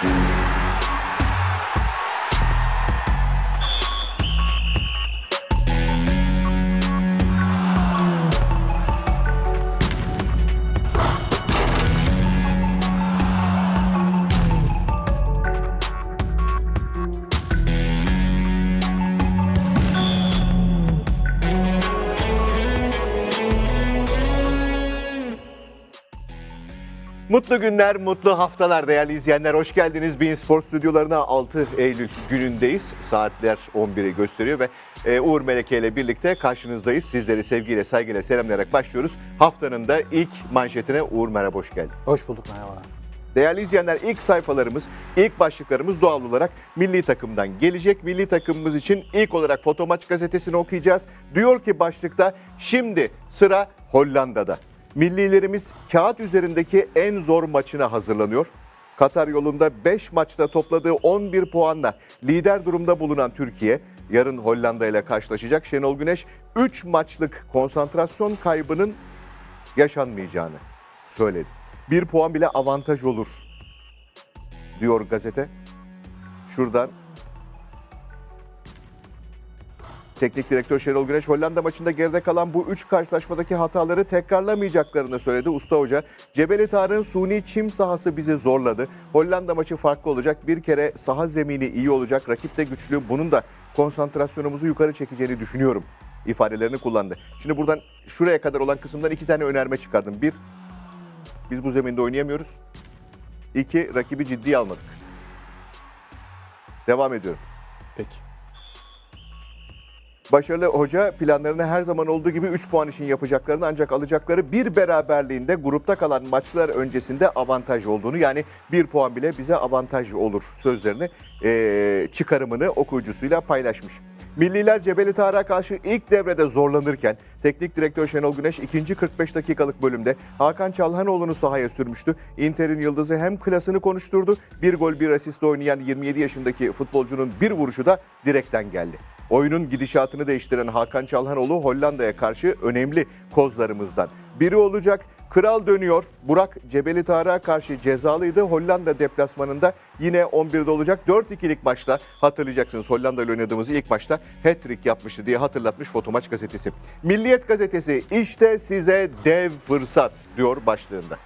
Thank you. Mutlu günler, mutlu haftalar değerli izleyenler. Hoş geldiniz Bein Spor stüdyolarına. 6 Eylül günündeyiz. Saatler 11'i gösteriyor ve e, Uğur Meleke ile birlikte karşınızdayız. Sizleri sevgiyle, saygıyla selamlayarak başlıyoruz. Haftanın da ilk manşetine Uğur merhaba hoş geldin. Hoş bulduk merhaba. Değerli izleyenler ilk sayfalarımız, ilk başlıklarımız doğal olarak milli takımdan gelecek. Milli takımımız için ilk olarak Foto Maç gazetesini okuyacağız. Diyor ki başlıkta şimdi sıra Hollanda'da. Millilerimiz kağıt üzerindeki en zor maçına hazırlanıyor. Katar yolunda 5 maçta topladığı 11 puanla lider durumda bulunan Türkiye yarın Hollanda ile karşılaşacak. Şenol Güneş 3 maçlık konsantrasyon kaybının yaşanmayacağını söyledi. 1 puan bile avantaj olur diyor gazete. Şuradan Teknik direktör Şenol Güneş Hollanda maçında geride kalan bu 3 karşılaşmadaki hataları tekrarlamayacaklarını söyledi Usta Hoca. Cebeli Tarık'ın suni çim sahası bizi zorladı. Hollanda maçı farklı olacak. Bir kere saha zemini iyi olacak. Rakip de güçlü. Bunun da konsantrasyonumuzu yukarı çekeceğini düşünüyorum ifadelerini kullandı. Şimdi buradan şuraya kadar olan kısımdan iki tane önerme çıkardım. Bir, biz bu zeminde oynayamıyoruz. İki, rakibi ciddiye almadık. Devam ediyorum. Peki. Başarılı hoca planlarını her zaman olduğu gibi 3 puan için yapacaklarını ancak alacakları bir beraberliğinde grupta kalan maçlar öncesinde avantaj olduğunu yani 1 puan bile bize avantaj olur sözlerini e, çıkarımını okuyucusuyla paylaşmış. Milliler Cebeli Tarık'a karşı ilk devrede zorlanırken Teknik direktör Şenol Güneş ikinci 45 dakikalık bölümde Hakan Çalhanoğlu'nu sahaya sürmüştü. Inter'in yıldızı hem klasını konuşturdu, bir gol bir asist oynayan 27 yaşındaki futbolcunun bir vuruşu da direkten geldi. Oyunun gidişatını değiştiren Hakan Çalhanoğlu Hollanda'ya karşı önemli kozlarımızdan biri olacak. Kral dönüyor. Burak Cebeli Tarık'a karşı cezalıydı. Hollanda deplasmanında yine 11'de olacak. 4-2'lik maçta hatırlayacaksınız Hollanda ile oynadığımız ilk maçta hat-trick yapmıştı diye hatırlatmış Fotomaç gazetesi. Milli Hürriyet gazetesi işte size dev fırsat diyor başlığında.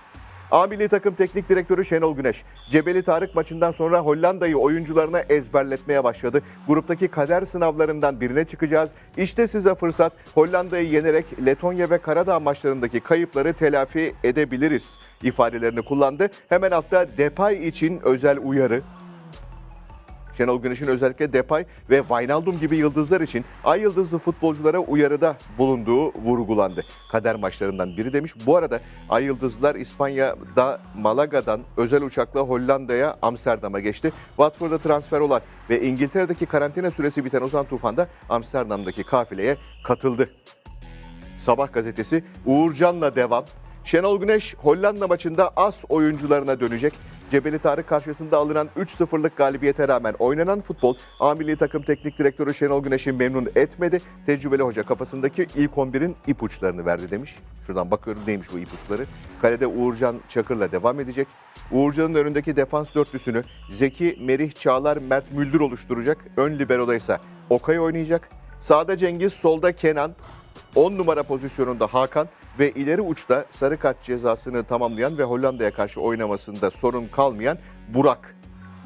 A milli takım teknik direktörü Şenol Güneş, Cebeli Tarık maçından sonra Hollanda'yı oyuncularına ezberletmeye başladı. Gruptaki kader sınavlarından birine çıkacağız. İşte size fırsat. Hollanda'yı yenerek Letonya ve Karadağ maçlarındaki kayıpları telafi edebiliriz ifadelerini kullandı. Hemen altta Depay için özel uyarı Şenol Güneş'in özellikle Depay ve Wijnaldum gibi yıldızlar için ay yıldızlı futbolculara uyarıda bulunduğu vurgulandı. Kader maçlarından biri demiş. Bu arada ay yıldızlar İspanya'da Malaga'dan özel uçakla Hollanda'ya Amsterdam'a geçti. Watford'a transfer olan ve İngiltere'deki karantina süresi biten Ozan Tufan da Amsterdam'daki kafileye katıldı. Sabah gazetesi Uğurcan'la devam. Şenol Güneş Hollanda maçında as oyuncularına dönecek. Cebeli Tarık karşısında alınan 3-0'lık galibiyete rağmen oynanan futbol A takım teknik direktörü Şenol Güneş'i memnun etmedi. Tecrübeli hoca kafasındaki ilk 11'in ipuçlarını verdi demiş. Şuradan bakıyorum neymiş bu ipuçları. Kalede Uğurcan Çakır'la devam edecek. Uğurcan'ın önündeki defans dörtlüsünü Zeki, Merih, Çağlar, Mert Müldür oluşturacak. Ön liberoda ise Okay oynayacak. Sağda Cengiz, solda Kenan, 10 numara pozisyonunda Hakan, ve ileri uçta sarı kart cezasını tamamlayan ve Hollanda'ya karşı oynamasında sorun kalmayan Burak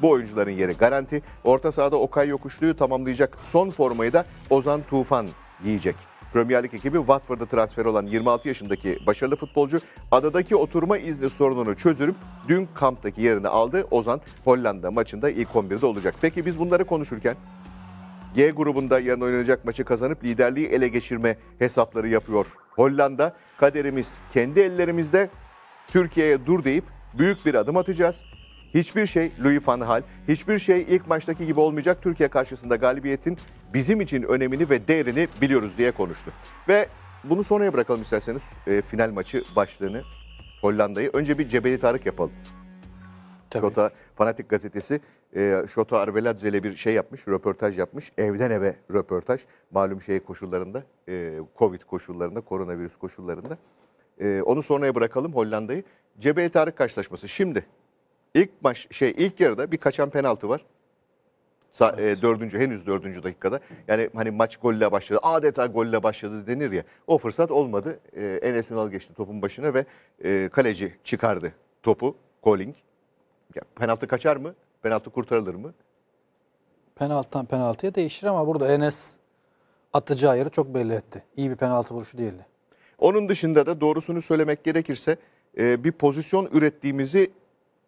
bu oyuncuların yeri garanti. Orta sahada Okay Yokuşlu'yu tamamlayacak son formayı da Ozan Tufan giyecek. Premier Lig ekibi Watford'a transfer olan 26 yaşındaki başarılı futbolcu adadaki oturma izni sorununu çözülüp dün kamptaki yerini aldı. Ozan Hollanda maçında ilk 11'de olacak. Peki biz bunları konuşurken G grubunda yarın oynanacak maçı kazanıp liderliği ele geçirme hesapları yapıyor. Hollanda kaderimiz kendi ellerimizde. Türkiye'ye dur deyip büyük bir adım atacağız. Hiçbir şey Louis van Hal, hiçbir şey ilk maçtaki gibi olmayacak Türkiye karşısında galibiyetin bizim için önemini ve değerini biliyoruz diye konuştu. Ve bunu sonraya bırakalım isterseniz e, final maçı başlığını Hollanda'yı. Önce bir Cebeli Tarık yapalım. Tabii. Şota Fanatik Gazetesi Şoto ee, Şota Arveladze ile bir şey yapmış, röportaj yapmış. Evden eve röportaj. Malum şey koşullarında, e, Covid koşullarında, koronavirüs koşullarında. E, onu sonraya bırakalım Hollanda'yı. Cebel Tarık karşılaşması. Şimdi ilk maç şey ilk yarıda bir kaçan penaltı var. Sa e, evet. e, dördüncü henüz dördüncü dakikada yani hani maç golle başladı adeta golle başladı denir ya o fırsat olmadı e, Enes Ünal geçti topun başına ve e, kaleci çıkardı topu Colling ya, penaltı kaçar mı Penaltı kurtarılır mı? Penaltıdan penaltıya değişir ama burada Enes atacağı yeri çok belli etti. İyi bir penaltı vuruşu değildi. Onun dışında da doğrusunu söylemek gerekirse e, bir pozisyon ürettiğimizi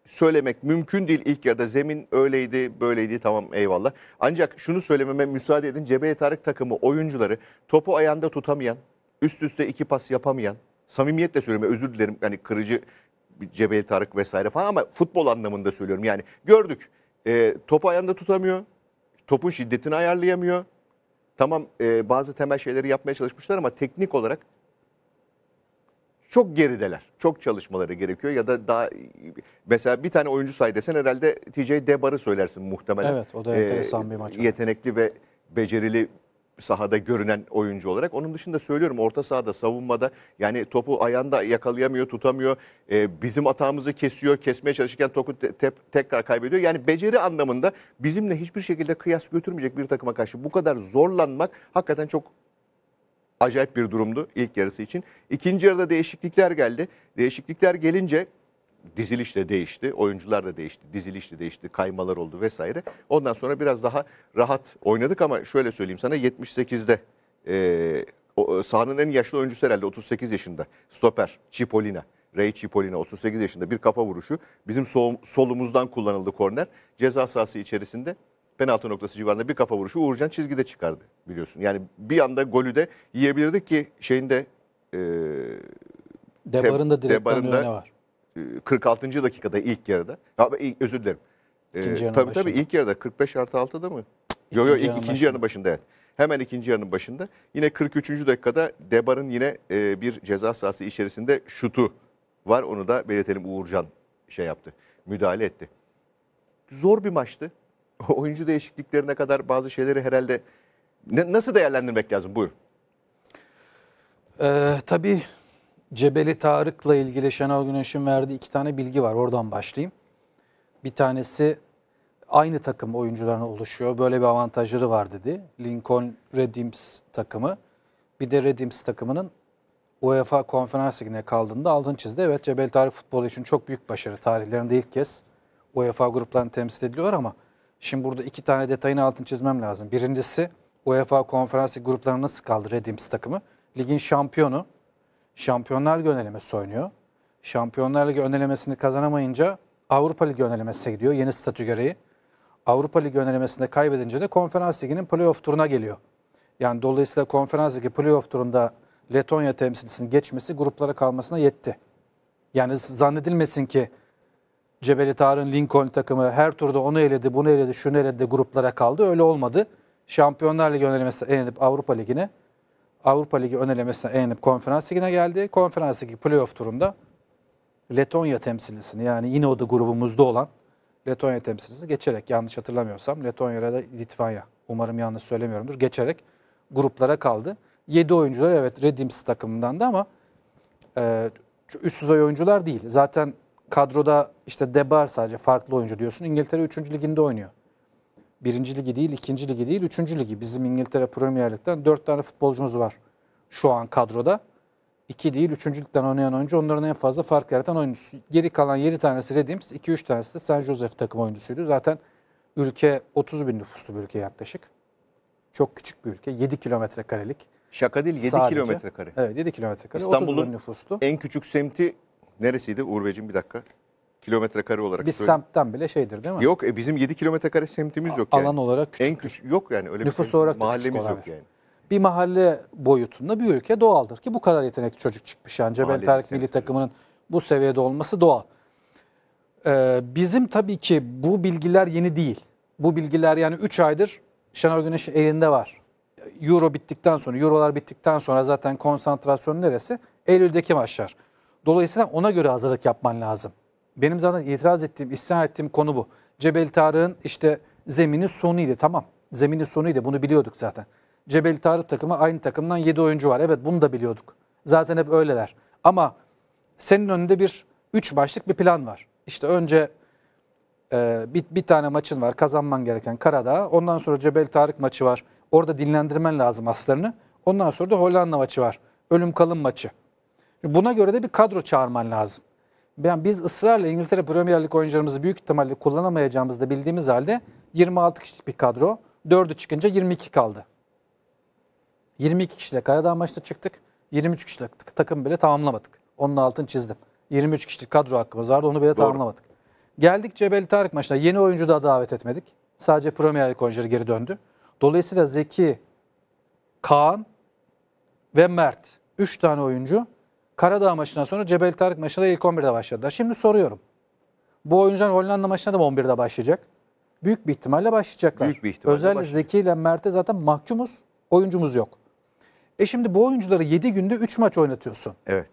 söylemek mümkün değil ilk yarıda. Zemin öyleydi, böyleydi tamam eyvallah. Ancak şunu söylememe müsaade edin. Cebeye Tarık takımı oyuncuları topu ayağında tutamayan, üst üste iki pas yapamayan, samimiyetle söyleme özür dilerim yani kırıcı Cebeli Tarık vesaire falan ama futbol anlamında söylüyorum. Yani gördük e, topu ayağında tutamıyor. Topun şiddetini ayarlayamıyor. Tamam e, bazı temel şeyleri yapmaya çalışmışlar ama teknik olarak çok gerideler. Çok çalışmaları gerekiyor ya da daha mesela bir tane oyuncu say desen herhalde TJ Debar'ı söylersin muhtemelen. Evet o da enteresan ee, bir maç. Yetenekli ve becerili sahada görünen oyuncu olarak. Onun dışında söylüyorum orta sahada savunmada yani topu ayağında yakalayamıyor, tutamıyor. E, bizim atağımızı kesiyor, kesmeye çalışırken topu te- te- tekrar kaybediyor. Yani beceri anlamında bizimle hiçbir şekilde kıyas götürmeyecek bir takıma karşı bu kadar zorlanmak hakikaten çok acayip bir durumdu ilk yarısı için. İkinci yarıda değişiklikler geldi. Değişiklikler gelince diziliş de değişti, oyuncular da değişti, diziliş de değişti, kaymalar oldu vesaire. Ondan sonra biraz daha rahat oynadık ama şöyle söyleyeyim sana 78'de e, o, e, sahanın en yaşlı oyuncusu herhalde 38 yaşında stoper Cipolina. Ray Cipolina 38 yaşında bir kafa vuruşu bizim sol, solumuzdan kullanıldı korner. Ceza sahası içerisinde penaltı noktası civarında bir kafa vuruşu Uğurcan çizgide çıkardı biliyorsun. Yani bir anda golü de yiyebilirdik ki şeyinde e, Debar'ında da direkten var. 46. dakikada ilk yarıda. Ya, özür dilerim. Ee, ikinci ee, tabii tabii ilk yarıda 45 artı 6'da mı? Yok yok ilk ikinci başında. yarının başında evet. Hemen ikinci yarının başında yine 43. dakikada Debar'ın yine e, bir ceza sahası içerisinde şutu var. Onu da belirtelim Uğurcan şey yaptı. Müdahale etti. Zor bir maçtı. Oyuncu değişikliklerine kadar bazı şeyleri herhalde ne, nasıl değerlendirmek lazım? Buyur. Ee, tabii Cebeli Tarık'la ilgili Şenol Güneş'in verdiği iki tane bilgi var. Oradan başlayayım. Bir tanesi aynı takım oyuncularına oluşuyor. Böyle bir avantajları var dedi. Lincoln Redims takımı. Bir de Redims takımının UEFA Konferans Ligi'ne kaldığında altın çizdi. Evet Cebeli Tarık futbolu için çok büyük başarı. Tarihlerinde ilk kez UEFA gruplarını temsil ediliyor ama şimdi burada iki tane detayını altın çizmem lazım. Birincisi UEFA Konferans Ligi gruplarına nasıl kaldı Redims takımı? Ligin şampiyonu Şampiyonlar Ligi önelemesi oynuyor. Şampiyonlar Ligi önelemesini kazanamayınca Avrupa Ligi önelemesine gidiyor yeni statü gereği. Avrupa Ligi önelemesinde kaybedince de Konferans Ligi'nin playoff turuna geliyor. Yani dolayısıyla Konferans Ligi playoff turunda Letonya temsilcisinin geçmesi gruplara kalmasına yetti. Yani zannedilmesin ki Cebeli Tarık'ın Lincoln takımı her turda onu eledi, bunu eledi, şunu eledi gruplara kaldı. Öyle olmadı. Şampiyonlar Ligi önerilmesi elenip Avrupa Ligi'ne Avrupa Ligi ön elemesine konferans ligine geldi. Konferans ligi playoff turunda Letonya temsilcisini yani yine o da grubumuzda olan Letonya temsilcisini geçerek yanlış hatırlamıyorsam Letonya ya da Litvanya umarım yanlış söylemiyorumdur geçerek gruplara kaldı. 7 oyuncular evet Redims takımından da ama e, üst düzey oyuncular değil. Zaten kadroda işte Debar sadece farklı oyuncu diyorsun. İngiltere 3. liginde oynuyor birinci ligi değil, ikinci ligi değil, üçüncü ligi. Bizim İngiltere Premier Lig'den dört tane futbolcumuz var şu an kadroda. İki değil, üçüncü ligden oynayan oyuncu onların en fazla fark yaratan oyuncusu. Geri kalan yedi tanesi Redims, iki üç tanesi de San Jose takım oyuncusuydu. Zaten ülke 30 bin nüfuslu bir ülke yaklaşık. Çok küçük bir ülke. 7 kilometre karelik. Şaka değil 7 kilometre kare. Evet 7 kilometre kare. İstanbul'un nüfuslu. en küçük semti neresiydi Uğur Beyciğim bir dakika kilometre kare olarak. Bir söyleyeyim. semtten bile şeydir değil mi? Yok e, bizim 7 kilometre kare semtimiz yok. A, yani. Alan olarak küçük. En küçük yok yani öyle Nüfus bir olarak mahallemiz yok yani. Bir mahalle boyutunda bir ülke doğaldır ki bu kadar yetenekli çocuk çıkmış yani. Cebel Tarık milli takımının bu seviyede olması doğal. Ee, bizim tabii ki bu bilgiler yeni değil. Bu bilgiler yani 3 aydır Şenol Güneş elinde var. Euro bittikten sonra, Eurolar bittikten sonra zaten konsantrasyon neresi? Eylül'deki maçlar. Dolayısıyla ona göre hazırlık yapman lazım. Benim zaten itiraz ettiğim, isyan ettiğim konu bu. Cebel Tarık'ın işte zemini sonuydu tamam. Zemini sonuydu bunu biliyorduk zaten. Cebel Tarık takımı aynı takımdan 7 oyuncu var. Evet bunu da biliyorduk. Zaten hep öyleler. Ama senin önünde bir 3 başlık bir plan var. İşte önce e, bir, bir tane maçın var kazanman gereken Karadağ. Ondan sonra Cebel Tarık maçı var. Orada dinlendirmen lazım aslarını. Ondan sonra da Hollanda maçı var. Ölüm kalım maçı. Buna göre de bir kadro çağırman lazım yani biz ısrarla İngiltere Premier Lig oyuncularımızı büyük ihtimalle kullanamayacağımızı da bildiğimiz halde 26 kişilik bir kadro. 4'ü çıkınca 22 kaldı. 22 kişiyle Karadağ maçta çıktık. 23 kişilik takım bile tamamlamadık. Onun altını çizdim. 23 kişilik kadro hakkımız vardı. Onu bile Doğru. tamamlamadık. Geldik Cebel Tarık maçına. Yeni oyuncu da davet etmedik. Sadece Premier Lig oyuncuları geri döndü. Dolayısıyla Zeki, Kaan ve Mert. 3 tane oyuncu Karadağ maçına sonra Cebel Tarık maçında ilk 11'de başladılar. Şimdi soruyorum. Bu oyuncular Hollanda maçına da mı 11'de başlayacak? Büyük bir ihtimalle başlayacaklar. Büyük bir ihtimalle Özellikle başlayacak. Zeki ile Mert'e zaten mahkumuz. Oyuncumuz yok. E şimdi bu oyuncuları 7 günde 3 maç oynatıyorsun. Evet.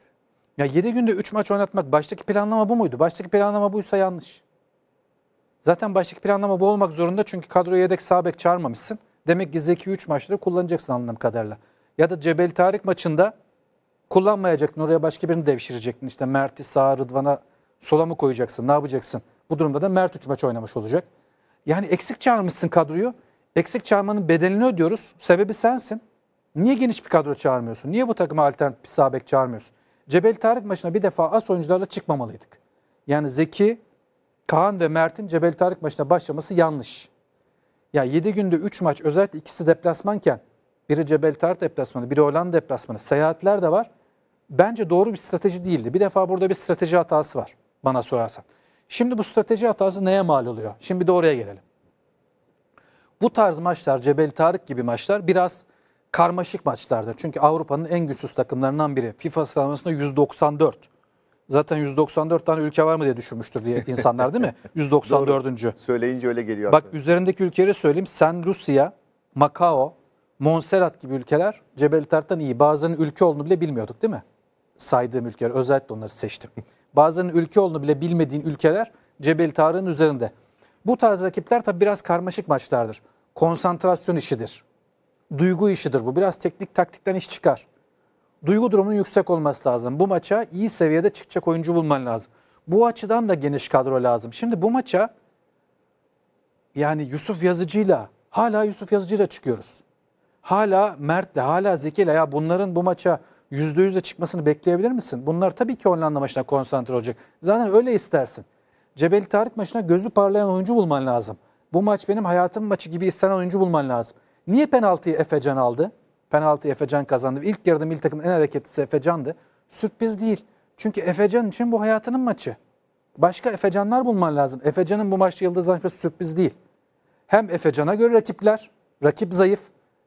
Ya 7 günde 3 maç oynatmak baştaki planlama bu muydu? Baştaki planlama buysa yanlış. Zaten baştaki planlama bu olmak zorunda çünkü kadroya yedek sağ bek çağırmamışsın. Demek ki Zeki 3 maçları kullanacaksın anladığım kadarıyla. Ya da Cebel Tarık maçında kullanmayacaktın. Oraya başka birini devşirecektin. İşte Mert'i sağa Rıdvan'a sola mı koyacaksın? Ne yapacaksın? Bu durumda da Mert 3 maç oynamış olacak. Yani eksik çağırmışsın kadroyu. Eksik çağırmanın bedelini ödüyoruz. Sebebi sensin. Niye geniş bir kadro çağırmıyorsun? Niye bu takıma alternatif bir sabek çağırmıyorsun? Cebel Tarık maçına bir defa as oyuncularla çıkmamalıydık. Yani Zeki, Kaan ve Mert'in Cebel Tarık maçına başlaması yanlış. Ya yani 7 günde 3 maç özellikle ikisi deplasmanken biri Cebel Tarık deplasmanı, biri Hollanda deplasmanı seyahatler de var bence doğru bir strateji değildi. Bir defa burada bir strateji hatası var bana sorarsan. Şimdi bu strateji hatası neye mal oluyor? Şimdi de oraya gelelim. Bu tarz maçlar, Cebel Tarık gibi maçlar biraz karmaşık maçlardır. Çünkü Avrupa'nın en güçsüz takımlarından biri. FIFA sıralamasında 194. Zaten 194 tane ülke var mı diye düşünmüştür diye insanlar değil mi? 194. Doğru. Söyleyince öyle geliyor. Bak aklıma. üzerindeki ülkeleri söyleyeyim. Sen Rusya, Macao, Montserrat gibi ülkeler Cebel Tarık'tan iyi. Bazılarının ülke olduğunu bile bilmiyorduk değil mi? saydığım ülkeler özellikle onları seçtim. Bazılarının ülke olduğunu bile bilmediğin ülkeler Cebel Tarık'ın üzerinde. Bu tarz rakipler tabi biraz karmaşık maçlardır. Konsantrasyon işidir. Duygu işidir bu. Biraz teknik taktikten iş çıkar. Duygu durumunun yüksek olması lazım. Bu maça iyi seviyede çıkacak oyuncu bulman lazım. Bu açıdan da geniş kadro lazım. Şimdi bu maça yani Yusuf Yazıcı'yla hala Yusuf Yazıcı'yla çıkıyoruz. Hala Mert'le, hala Zeki'yle ya bunların bu maça Yüzde yüzle çıkmasını bekleyebilir misin? Bunlar tabii ki Hollanda maçına konsantre olacak. Zaten öyle istersin. Cebeli Tarık maçına gözü parlayan oyuncu bulman lazım. Bu maç benim hayatım maçı gibi istenen oyuncu bulman lazım. Niye penaltıyı Efecan aldı? Penaltıyı Efecan kazandı. İlk yarıda milli takımın en hareketlisi Efecan'dı. Sürpriz değil. Çünkü Efecan için bu hayatının maçı. Başka Efecanlar bulman lazım. Efecan'ın bu maçta yıldız açması sürpriz değil. Hem Efecan'a göre rakipler, rakip zayıf.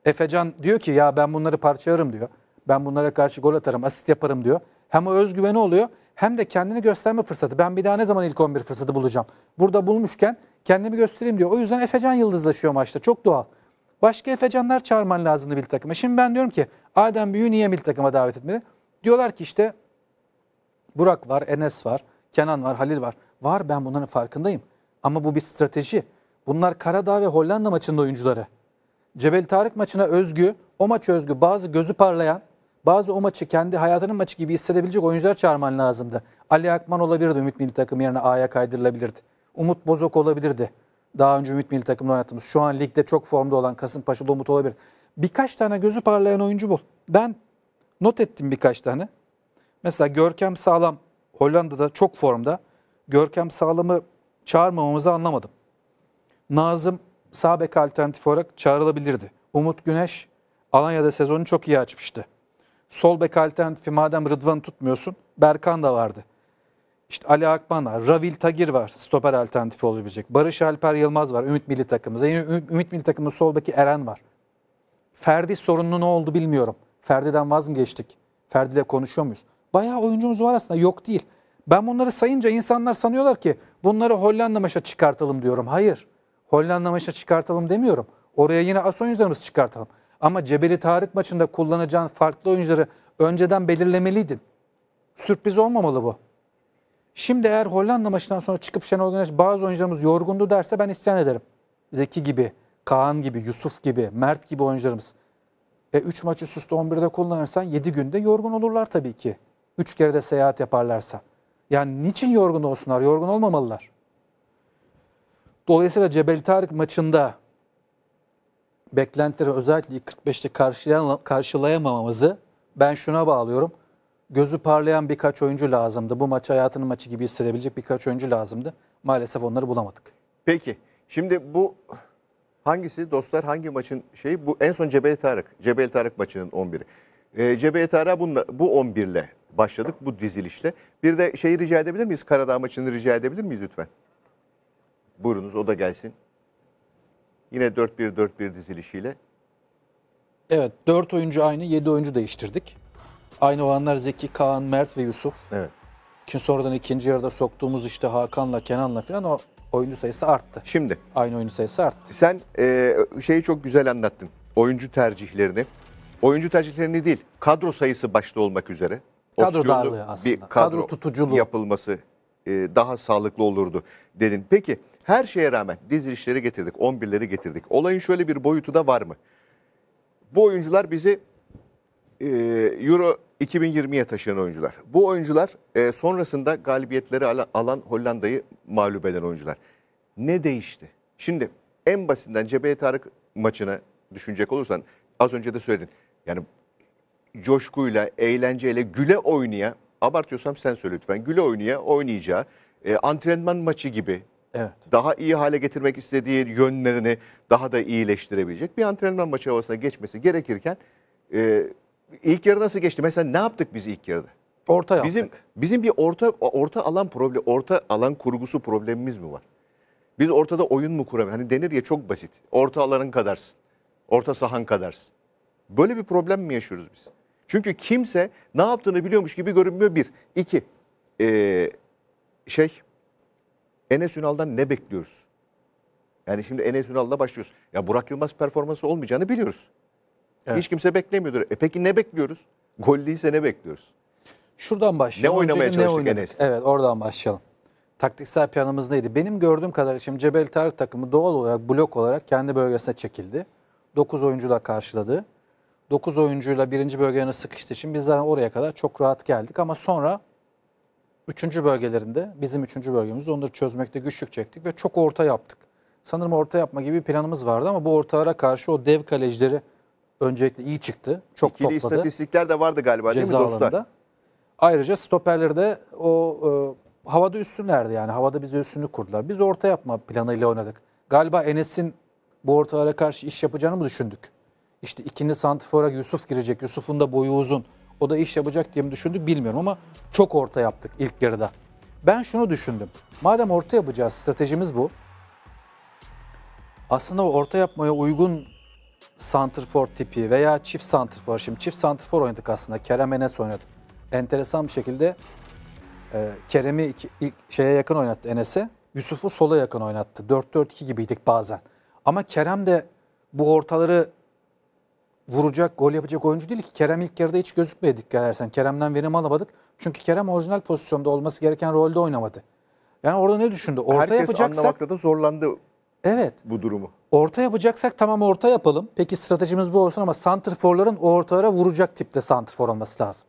Efecan diyor ki ya ben bunları parçalarım diyor. Ben bunlara karşı gol atarım, asist yaparım diyor. Hem o özgüveni oluyor hem de kendini gösterme fırsatı. Ben bir daha ne zaman ilk 11 fırsatı bulacağım? Burada bulmuşken kendimi göstereyim diyor. O yüzden Efecan yıldızlaşıyor maçta. Çok doğal. Başka Efecanlar çağırman lazımdı bir takıma. Şimdi ben diyorum ki Adem Büyü niye bir takıma davet etmedi? Diyorlar ki işte Burak var, Enes var, Kenan var, Halil var. Var ben bunların farkındayım. Ama bu bir strateji. Bunlar Karadağ ve Hollanda maçında oyuncuları. Cebel Tarık maçına özgü, o maç özgü bazı gözü parlayan bazı o maçı kendi hayatının maçı gibi hissedebilecek oyuncular çağırman lazımdı. Ali Akman olabilirdi Ümit Milli Takım yerine A'ya kaydırılabilirdi. Umut Bozok olabilirdi. Daha önce Ümit Milli Takım'da oynadığımız şu an ligde çok formda olan Kasımpaşalı Umut olabilir. Birkaç tane gözü parlayan oyuncu bul. Ben not ettim birkaç tane. Mesela Görkem Sağlam Hollanda'da çok formda. Görkem Sağlam'ı çağırmamamızı anlamadım. Nazım sağ bek alternatif olarak çağrılabilirdi. Umut Güneş Alanya'da sezonu çok iyi açmıştı. Sol bek alternatifi madem Rıdvan'ı tutmuyorsun. Berkan da vardı. İşte Ali Akman var. Ravil Tagir var. Stoper alternatifi olabilecek. Barış Alper Yılmaz var. Ümit Milli takımımızda. Yani Ümit, Ümit Milli takımında soldaki Eren var. Ferdi sorununu ne oldu bilmiyorum. Ferdi'den vaz mı geçtik? Ferdi'yle konuşuyor muyuz? Bayağı oyuncumuz var aslında. Yok değil. Ben bunları sayınca insanlar sanıyorlar ki bunları Hollanda maça çıkartalım diyorum. Hayır. Hollanda maça çıkartalım demiyorum. Oraya yine Asonya'mız çıkartalım. Ama Cebeli Tarık maçında kullanacağın farklı oyuncuları önceden belirlemeliydin. Sürpriz olmamalı bu. Şimdi eğer Hollanda maçından sonra çıkıp Şenol Güneş bazı oyuncularımız yorgundu derse ben isyan ederim. Zeki gibi, Kaan gibi, Yusuf gibi, Mert gibi oyuncularımız. E 3 maç üst üste 11'de kullanırsan 7 günde yorgun olurlar tabii ki. 3 kere de seyahat yaparlarsa. Yani niçin yorgun olsunlar? Yorgun olmamalılar. Dolayısıyla Cebel Tarık maçında beklentileri özellikle 45'te karşılayamamamızı ben şuna bağlıyorum. Gözü parlayan birkaç oyuncu lazımdı. Bu maç hayatının maçı gibi hissedebilecek birkaç oyuncu lazımdı. Maalesef onları bulamadık. Peki. Şimdi bu hangisi dostlar hangi maçın şeyi? Bu en son Cebel Tarık. Cebel Tarık maçının 11'i. E, ee, Cebel Tarık bununla, bu 11 ile başladık bu dizilişle. Bir de şeyi rica edebilir miyiz? Karadağ maçını rica edebilir miyiz lütfen? Buyurunuz o da gelsin. Yine 4-1-4-1 dizilişiyle. Evet 4 oyuncu aynı 7 oyuncu değiştirdik. Aynı olanlar Zeki, Kaan, Mert ve Yusuf. Evet. Kim sonradan ikinci yarıda soktuğumuz işte Hakan'la Kenan'la falan o oyuncu sayısı arttı. Şimdi. Aynı oyuncu sayısı arttı. Sen e, şeyi çok güzel anlattın. Oyuncu tercihlerini. Oyuncu tercihlerini değil, kadro sayısı başta olmak üzere. Kadro darlığı aslında. Bir kadro, kadro tutuculuğu yapılması e, daha sağlıklı olurdu dedin. Peki her şeye rağmen dizilişleri getirdik, 11'leri getirdik. Olayın şöyle bir boyutu da var mı? Bu oyuncular bizi e, Euro 2020'ye taşıyan oyuncular. Bu oyuncular e, sonrasında galibiyetleri alan, alan Hollanda'yı mağlup eden oyuncular. Ne değişti? Şimdi en basinden Cebeye Tarık maçına düşünecek olursan az önce de söyledin. Yani coşkuyla, eğlenceyle, güle oynaya, abartıyorsam sen söyle lütfen, güle oynaya oynayacağı, e, antrenman maçı gibi evet. daha iyi hale getirmek istediği yönlerini daha da iyileştirebilecek bir antrenman maçı havasına geçmesi gerekirken e, ilk yarı nasıl geçti? Mesela ne yaptık biz ilk yarıda? Orta yaptık. Bizim, bizim bir orta orta alan problem, orta alan kurgusu problemimiz mi var? Biz ortada oyun mu kuramıyoruz? Hani denir ya çok basit. Orta alanın kadarsın. Orta sahan kadarsın. Böyle bir problem mi yaşıyoruz biz? Çünkü kimse ne yaptığını biliyormuş gibi görünmüyor bir. iki ee, şey Enes Ünal'dan ne bekliyoruz? Yani şimdi Enes Ünal'la başlıyoruz. Ya Burak Yılmaz performansı olmayacağını biliyoruz. Evet. Hiç kimse beklemiyordur. E peki ne bekliyoruz? Gol değilse ne bekliyoruz? Şuradan başlayalım. Ne oynamaya Öncelikle çalıştık Enes'te? Evet oradan başlayalım. Taktiksel planımız neydi? Benim gördüğüm kadarıyla şimdi Cebel Tarık takımı doğal olarak blok olarak kendi bölgesine çekildi. 9 oyuncuyla karşıladı. 9 oyuncuyla birinci bölgelerine sıkıştı. Şimdi biz zaten oraya kadar çok rahat geldik ama sonra üçüncü bölgelerinde bizim üçüncü bölgemizde onları çözmekte güçlük çektik ve çok orta yaptık. Sanırım orta yapma gibi bir planımız vardı ama bu ortalara karşı o dev kalecileri öncelikle iyi çıktı. Çok İkili topladı. istatistikler de vardı galiba değil mi Alanında. Ayrıca stoperleri de o e, havada üstünlerdi yani. Havada bize üstünlük kurdular. Biz orta yapma planıyla oynadık. Galiba Enes'in bu ortalara karşı iş yapacağını mı düşündük? İşte ikinci santifora Yusuf girecek. Yusuf'un da boyu uzun. O da iş yapacak diye mi düşündük bilmiyorum ama çok orta yaptık ilk yarıda. Ben şunu düşündüm. Madem orta yapacağız, stratejimiz bu. Aslında orta yapmaya uygun santrfor tipi veya çift santrfor. Şimdi çift santrfor oynadık aslında. Kerem Enes oynadı. Enteresan bir şekilde e, Kerem'i ilk şeye yakın oynattı Enes'e. Yusuf'u sola yakın oynattı. 4-4-2 gibiydik bazen. Ama Kerem de bu ortaları vuracak, gol yapacak oyuncu değil ki. Kerem ilk yarıda hiç gözükmeye dikkat edersen. Kerem'den verim alamadık. Çünkü Kerem orijinal pozisyonda olması gereken rolde oynamadı. Yani orada ne düşündü? Orta Herkes yapacaksak... anlamakta da zorlandı evet, bu durumu. Orta yapacaksak tamam orta yapalım. Peki stratejimiz bu olsun ama santrforların ortalara vuracak tipte santrfor olması lazım.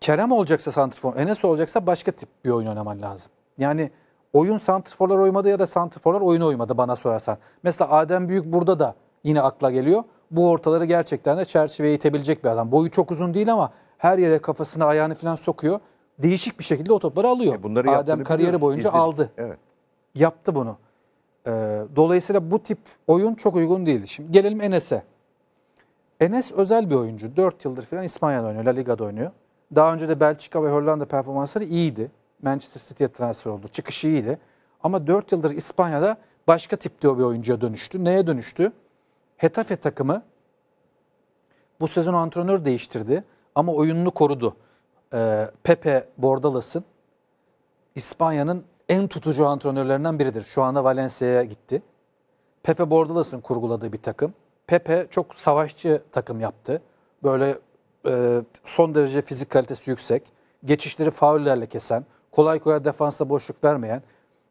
Kerem olacaksa santrfor, Enes olacaksa başka tip bir oyun oynaman lazım. Yani oyun santrforlar oymadı ya da santrforlar oyuna oymadı bana sorarsan. Mesela Adem Büyük burada da yine akla geliyor bu ortaları gerçekten de çerçeveye itebilecek bir adam. Boyu çok uzun değil ama her yere kafasını ayağını falan sokuyor. Değişik bir şekilde o topları alıyor. E bunları Adem kariyeri boyunca izledik. aldı. Evet. Yaptı bunu. Ee, dolayısıyla bu tip oyun çok uygun değildi. Şimdi gelelim Enes'e. Enes özel bir oyuncu. 4 yıldır falan İspanya'da oynuyor, La Liga'da oynuyor. Daha önce de Belçika ve Hollanda performansları iyiydi. Manchester City'ye transfer oldu. Çıkışı iyiydi. Ama 4 yıldır İspanya'da başka tipte bir oyuncuya dönüştü. Neye dönüştü? Hetafe takımı bu sezon antrenör değiştirdi ama oyununu korudu. E, Pepe Bordalas'ın İspanya'nın en tutucu antrenörlerinden biridir. Şu anda Valencia'ya gitti. Pepe Bordalas'ın kurguladığı bir takım. Pepe çok savaşçı takım yaptı. Böyle e, son derece fizik kalitesi yüksek. Geçişleri faullerle kesen, kolay kolay defansa boşluk vermeyen,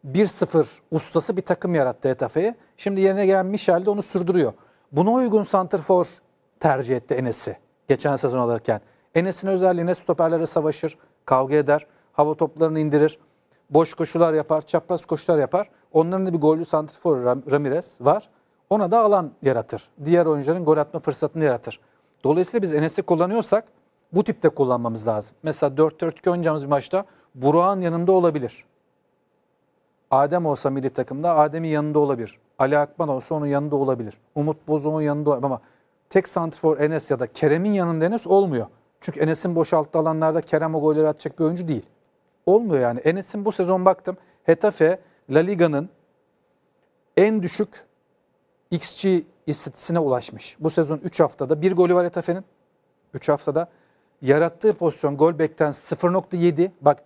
1-0 ustası bir takım yarattı Etafe'ye. Şimdi yerine gelen Michel de onu sürdürüyor. Buna uygun santrfor tercih etti Enes'i geçen sezon alırken. Enes'in özelliği ne stoperlere savaşır, kavga eder, hava toplarını indirir, boş koşular yapar, çapraz koşular yapar. Onların da bir gollü santrfor Ramirez var. Ona da alan yaratır. Diğer oyuncuların gol atma fırsatını yaratır. Dolayısıyla biz Enes'i kullanıyorsak bu tipte kullanmamız lazım. Mesela 4-4-2 oynayacağımız bir maçta Burak'ın yanında olabilir. Adem olsa milli takımda Adem'in yanında olabilir. Ali Akman olsa onun yanında olabilir. Umut Bozok'un yanında olabilir. ama tek santrfor Enes ya da Kerem'in yanında Enes olmuyor. Çünkü Enes'in boşalttığı alanlarda Kerem o golleri atacak bir oyuncu değil. Olmuyor yani. Enes'in bu sezon baktım Hetafe La Liga'nın en düşük XG istatisine ulaşmış. Bu sezon 3 haftada bir golü var Hetafe'nin 3 haftada yarattığı pozisyon gol bekten 0.7. Bak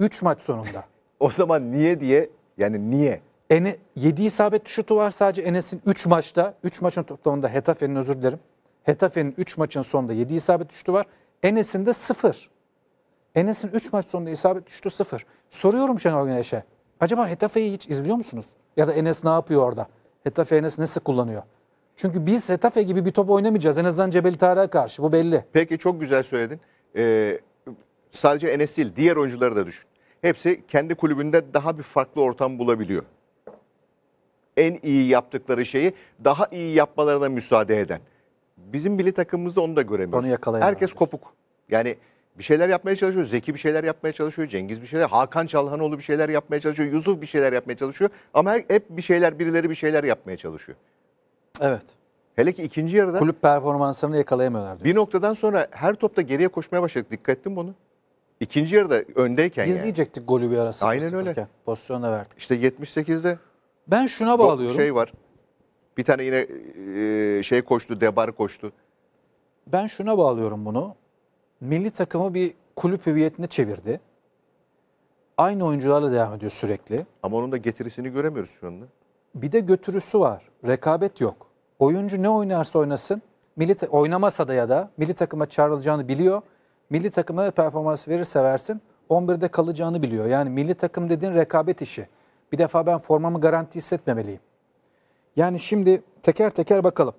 3 maç sonunda. o zaman niye diye yani niye Ene, 7 isabet şutu var sadece Enes'in 3 maçta. 3 maçın toplamında Hetafe'nin özür dilerim. Hetafe'nin 3 maçın sonunda 7 isabet şutu var. Enes'in de 0. Enes'in 3 maç sonunda isabet şutu 0. Soruyorum Şenol Güneş'e. Acaba Hetafe'yi hiç izliyor musunuz? Ya da Enes ne yapıyor orada? Hetafe Enes nasıl kullanıyor? Çünkü biz Hetafe gibi bir top oynamayacağız. En azından Cebel Tarık'a karşı. Bu belli. Peki çok güzel söyledin. Ee, sadece Enes değil diğer oyuncuları da düşün. Hepsi kendi kulübünde daha bir farklı ortam bulabiliyor en iyi yaptıkları şeyi daha iyi yapmalarına müsaade eden. Bizim milli takımımızda onu da göremiyoruz. Onu yakalayamıyoruz. Herkes kopuk. Yani bir şeyler yapmaya çalışıyor. Zeki bir şeyler yapmaya çalışıyor. Cengiz bir şeyler, Hakan Çalhanoğlu bir şeyler yapmaya çalışıyor. Yusuf bir şeyler yapmaya çalışıyor. Ama hep bir şeyler, birileri bir şeyler yapmaya çalışıyor. Evet. Hele ki ikinci yarıda Kulüp performanslarını yakalayamıyorlar diyor. bir noktadan sonra her topta geriye koşmaya başladık. Dikkat ettin bunu? İkinci yarıda öndeyken yani. Biz diyecektik golü bir arası. Aynen öyle. Pozisyonu da verdik. İşte 78'de ben şuna bağlıyorum. Şey var. Bir tane yine e, şey koştu, Debar koştu. Ben şuna bağlıyorum bunu. Milli takımı bir kulüp hüviyetine çevirdi. Aynı oyuncularla devam ediyor sürekli. Ama onun da getirisini göremiyoruz şu anda. Bir de götürüsü var. Rekabet yok. Oyuncu ne oynarsa oynasın, milli oynamasa da ya da milli takıma çağrılacağını biliyor. Milli takıma performans verirse versin 11'de kalacağını biliyor. Yani milli takım dediğin rekabet işi. Bir defa ben formamı garanti hissetmemeliyim. Yani şimdi teker teker bakalım.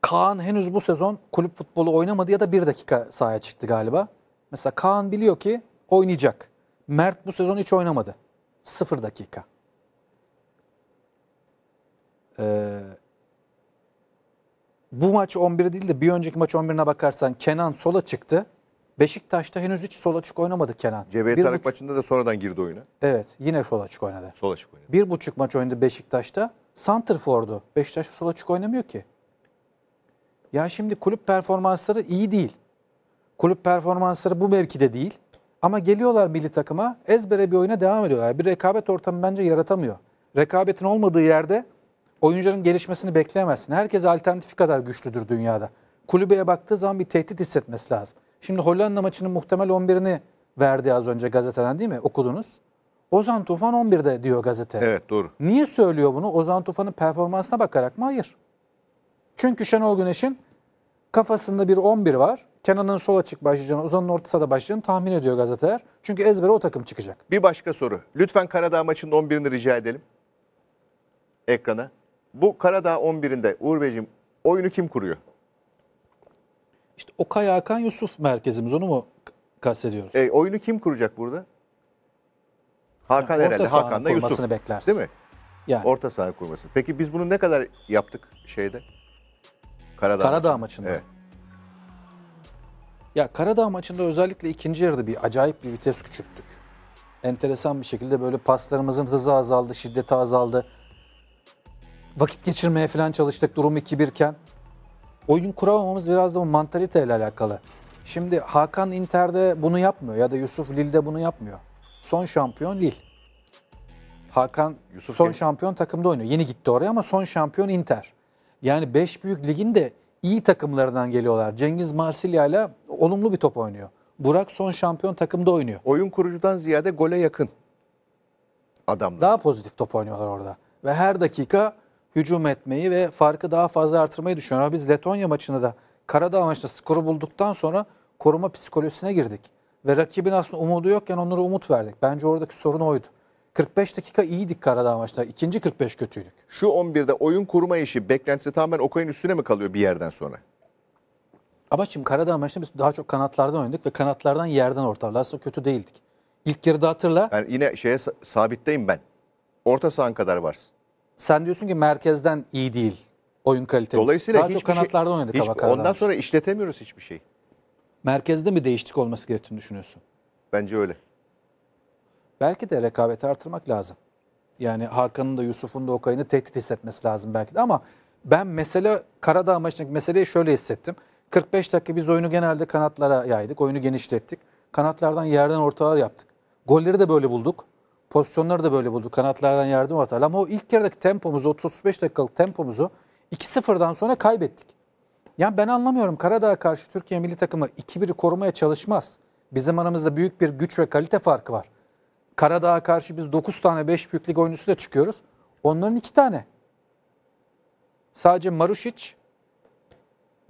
Kaan henüz bu sezon kulüp futbolu oynamadı ya da bir dakika sahaya çıktı galiba. Mesela Kaan biliyor ki oynayacak. Mert bu sezon hiç oynamadı. Sıfır dakika. Ee, bu maç 11 değil de bir önceki maç 11'ine bakarsan Kenan sola çıktı. Beşiktaş'ta henüz hiç sol açık oynamadı Kenan. CB Tarık buçuk... maçında da sonradan girdi oyuna. Evet yine sol açık oynadı. Sol açık oynadı. Bir buçuk maç oynadı Beşiktaş'ta. Santrfor'du. Beşiktaş sol açık oynamıyor ki. Ya şimdi kulüp performansları iyi değil. Kulüp performansları bu mevkide değil. Ama geliyorlar milli takıma ezbere bir oyuna devam ediyorlar. Bir rekabet ortamı bence yaratamıyor. Rekabetin olmadığı yerde oyuncuların gelişmesini bekleyemezsin. Herkes alternatifi kadar güçlüdür dünyada. Kulübeye baktığı zaman bir tehdit hissetmesi lazım. Şimdi Hollanda maçının muhtemel 11'ini verdi az önce gazeteden değil mi? Okudunuz. Ozan Tufan 11'de diyor gazete. Evet doğru. Niye söylüyor bunu? Ozan Tufan'ın performansına bakarak mı? Hayır. Çünkü Şenol Güneş'in kafasında bir 11 var. Kenan'ın sola çık başlayacağını, Ozan'ın orta sahada başlayacağını tahmin ediyor gazeteler. Çünkü ezbere o takım çıkacak. Bir başka soru. Lütfen Karadağ maçının 11'ini rica edelim. Ekrana. Bu Karadağ 11'inde Uğur Beyciğim oyunu kim kuruyor? İşte Okay Hakan Yusuf merkezimiz onu mu kastediyoruz? E, oyunu kim kuracak burada? Hakan yani herhalde. Hakan da Yusuf. beklersin. Değil mi? Yani. Orta saha kurması. Peki biz bunu ne kadar yaptık şeyde? Karadağ, Karadağ maçında. Evet. Ya Karadağ maçında özellikle ikinci yarıda bir acayip bir vites küçülttük. Enteresan bir şekilde böyle paslarımızın hızı azaldı, şiddeti azaldı. Vakit geçirmeye falan çalıştık durum 2-1 iken oyun kuramamamız biraz da bu mantalite ile alakalı. Şimdi Hakan Inter'de bunu yapmıyor ya da Yusuf Lille'de bunu yapmıyor. Son şampiyon Lille. Hakan Yusuf son kim? şampiyon takımda oynuyor. Yeni gitti oraya ama son şampiyon Inter. Yani 5 büyük ligin de iyi takımlardan geliyorlar. Cengiz Marsilya ile olumlu bir top oynuyor. Burak son şampiyon takımda oynuyor. Oyun kurucudan ziyade gole yakın adamlar. Daha pozitif top oynuyorlar orada. Ve her dakika hücum etmeyi ve farkı daha fazla artırmayı düşünüyor. biz Letonya maçında da Karadağ maçında skoru bulduktan sonra koruma psikolojisine girdik. Ve rakibin aslında umudu yokken onlara umut verdik. Bence oradaki sorun oydu. 45 dakika iyiydik Karadağ maçta. İkinci 45 kötüydük. Şu 11'de oyun kurma işi beklentisi tamamen Okay'ın üstüne mi kalıyor bir yerden sonra? Ama şimdi Karadağ maçında biz daha çok kanatlardan oynadık ve kanatlardan yerden ortalarla aslında kötü değildik. İlk yarıda hatırla. Yani yine şeye sabitteyim ben. Orta sahan kadar varsın. Sen diyorsun ki merkezden iyi değil oyun kalitesi. Dolayısıyla Daha çok hiçbir şey- kanatlardan oynadık hiç- Ondan sonra işletemiyoruz hiçbir şey. Merkezde mi değişiklik olması gerektiğini düşünüyorsun? Bence öyle. Belki de rekabeti artırmak lazım. Yani Hakan'ın da Yusuf'un da Okay'ın tehdit hissetmesi lazım belki de ama ben mesele Karadağ maçındaki meseleyi şöyle hissettim. 45 dakika biz oyunu genelde kanatlara yaydık. Oyunu genişlettik. Kanatlardan yerden ortalar yaptık. Golleri de böyle bulduk. Pozisyonları da böyle buldu. Kanatlardan yardım atar. Ama o ilk yarıdaki tempomuzu, 35 dakikalık tempomuzu 2-0'dan sonra kaybettik. Yani ben anlamıyorum. Karadağ karşı Türkiye milli takımı 2-1'i korumaya çalışmaz. Bizim aramızda büyük bir güç ve kalite farkı var. Karadağ'a karşı biz 9 tane 5 büyük lig da çıkıyoruz. Onların 2 tane. Sadece Marušić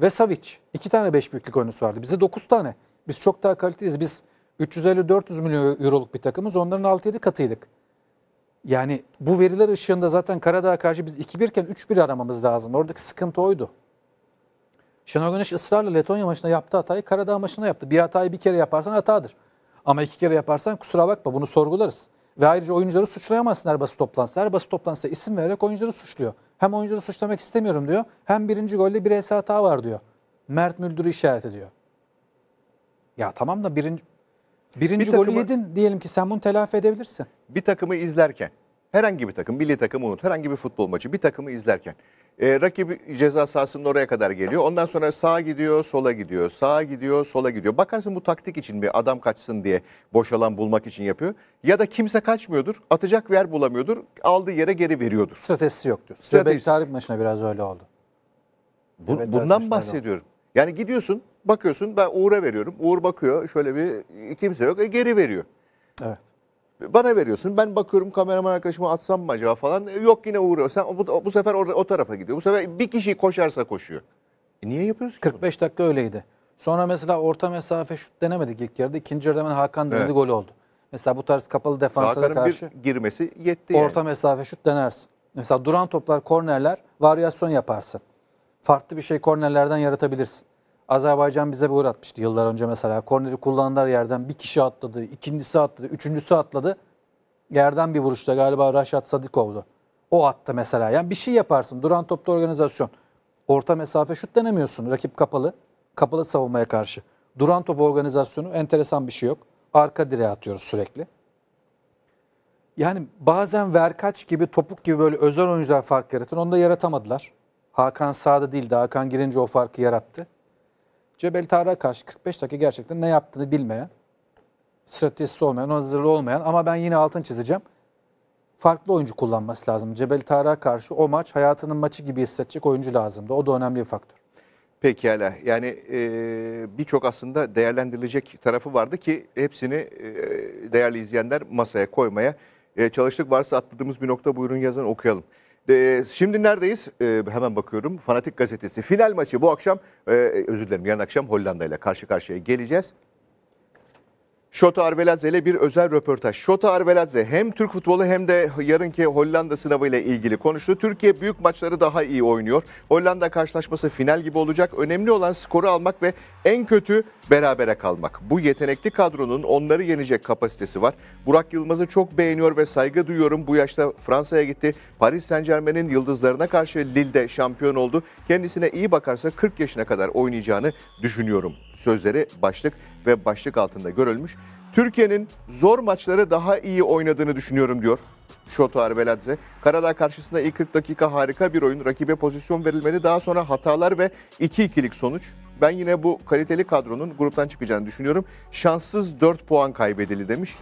ve Savic. 2 tane 5 büyük lig oyuncusu vardı. Bize 9 tane. Biz çok daha kaliteliyiz. Biz 350-400 milyon euroluk bir takımız. Onların 6-7 katıydık. Yani bu veriler ışığında zaten Karadağ'a karşı biz 2-1 iken 3-1 aramamız lazım. Oradaki sıkıntı oydu. Şenol Güneş ısrarla Letonya maçında yaptığı hatayı Karadağ maçında yaptı. Bir hatayı bir kere yaparsan hatadır. Ama iki kere yaparsan kusura bakma bunu sorgularız. Ve ayrıca oyuncuları suçlayamazsın her basın toplantısı. Her basın toplantısında isim vererek oyuncuları suçluyor. Hem oyuncuları suçlamak istemiyorum diyor. Hem birinci golde bir hata var diyor. Mert Müldür'ü işaret ediyor. Ya tamam da birinci, Birinci bir golü takımı, yedin diyelim ki sen bunu telafi edebilirsin. Bir takımı izlerken herhangi bir takım milli takım unut herhangi bir futbol maçı bir takımı izlerken e, rakibi ceza sahasının oraya kadar geliyor. Ondan sonra sağa gidiyor, sola gidiyor, sağa gidiyor, sola gidiyor. Bakarsın bu taktik için bir adam kaçsın diye boş alan bulmak için yapıyor. Ya da kimse kaçmıyordur, atacak yer bulamıyordur, aldığı yere geri veriyordur. Stratejisi yoktur. Stratejisi. Tarih maçına biraz öyle oldu. Bu, bundan bahsediyorum. Yani gidiyorsun bakıyorsun ben Uğur'a veriyorum. Uğur bakıyor şöyle bir e, kimse yok e, geri veriyor. Evet. Bana veriyorsun. Ben bakıyorum kameraman arkadaşıma atsam mı acaba falan. E, yok yine Uğur'a. Sen bu, bu sefer orada o tarafa gidiyor. Bu sefer bir kişi koşarsa koşuyor. E, niye yapıyorsun ki 45 dakika öyleydi. Sonra mesela orta mesafe şut denemedik ilk yarıda. İkinci yarıda hemen Hakan denedi evet. gol oldu. Mesela bu tarz kapalı defanslara karşı bir girmesi yetti yani. mesafe şut denersin. Mesela duran toplar, kornerler, varyasyon yaparsın. Farklı bir şey kornerlerden yaratabilirsin. Azerbaycan bize bir uğratmıştı yıllar önce mesela. Korneri kullandılar yerden bir kişi atladı, ikincisi atladı, üçüncüsü atladı. Yerden bir vuruşta galiba Raşat Sadikov'du. O attı mesela. Yani bir şey yaparsın. Duran topta organizasyon. Orta mesafe şut denemiyorsun. Rakip kapalı. Kapalı savunmaya karşı. Duran top organizasyonu enteresan bir şey yok. Arka direğe atıyoruz sürekli. Yani bazen Verkaç gibi topuk gibi böyle özel oyuncular fark yaratır. Onu da yaratamadılar. Hakan sağda değildi. Hakan girince o farkı yarattı. Cebel Tarık'a karşı 45 dakika gerçekten ne yaptığını bilmeyen, stratejisi olmayan, hazırlı olmayan ama ben yine altın çizeceğim. Farklı oyuncu kullanması lazım. Cebel Tarık'a karşı o maç hayatının maçı gibi hissedecek oyuncu lazımdı. O da önemli bir faktör. Pekala. Yani e, birçok aslında değerlendirilecek tarafı vardı ki hepsini e, değerli izleyenler masaya koymaya e, çalıştık. Varsa atladığımız bir nokta buyurun yazın okuyalım. Ee, şimdi neredeyiz? Ee, hemen bakıyorum. Fanatik gazetesi. Final maçı bu akşam, ee, özür dilerim yarın akşam Hollanda ile karşı karşıya geleceğiz. Şota Arveladze ile bir özel röportaj. Şota Arveladze hem Türk futbolu hem de yarınki Hollanda sınavı ile ilgili konuştu. Türkiye büyük maçları daha iyi oynuyor. Hollanda karşılaşması final gibi olacak. Önemli olan skoru almak ve en kötü berabere kalmak. Bu yetenekli kadronun onları yenecek kapasitesi var. Burak Yılmaz'ı çok beğeniyor ve saygı duyuyorum. Bu yaşta Fransa'ya gitti. Paris Saint Germain'in yıldızlarına karşı Lille'de şampiyon oldu. Kendisine iyi bakarsa 40 yaşına kadar oynayacağını düşünüyorum sözleri başlık ve başlık altında görülmüş. Türkiye'nin zor maçları daha iyi oynadığını düşünüyorum diyor Şoto Arbeladze. Karadağ karşısında ilk 40 dakika harika bir oyun. Rakibe pozisyon verilmedi. Daha sonra hatalar ve 2-2'lik sonuç. Ben yine bu kaliteli kadronun gruptan çıkacağını düşünüyorum. Şanssız 4 puan kaybedili demiş.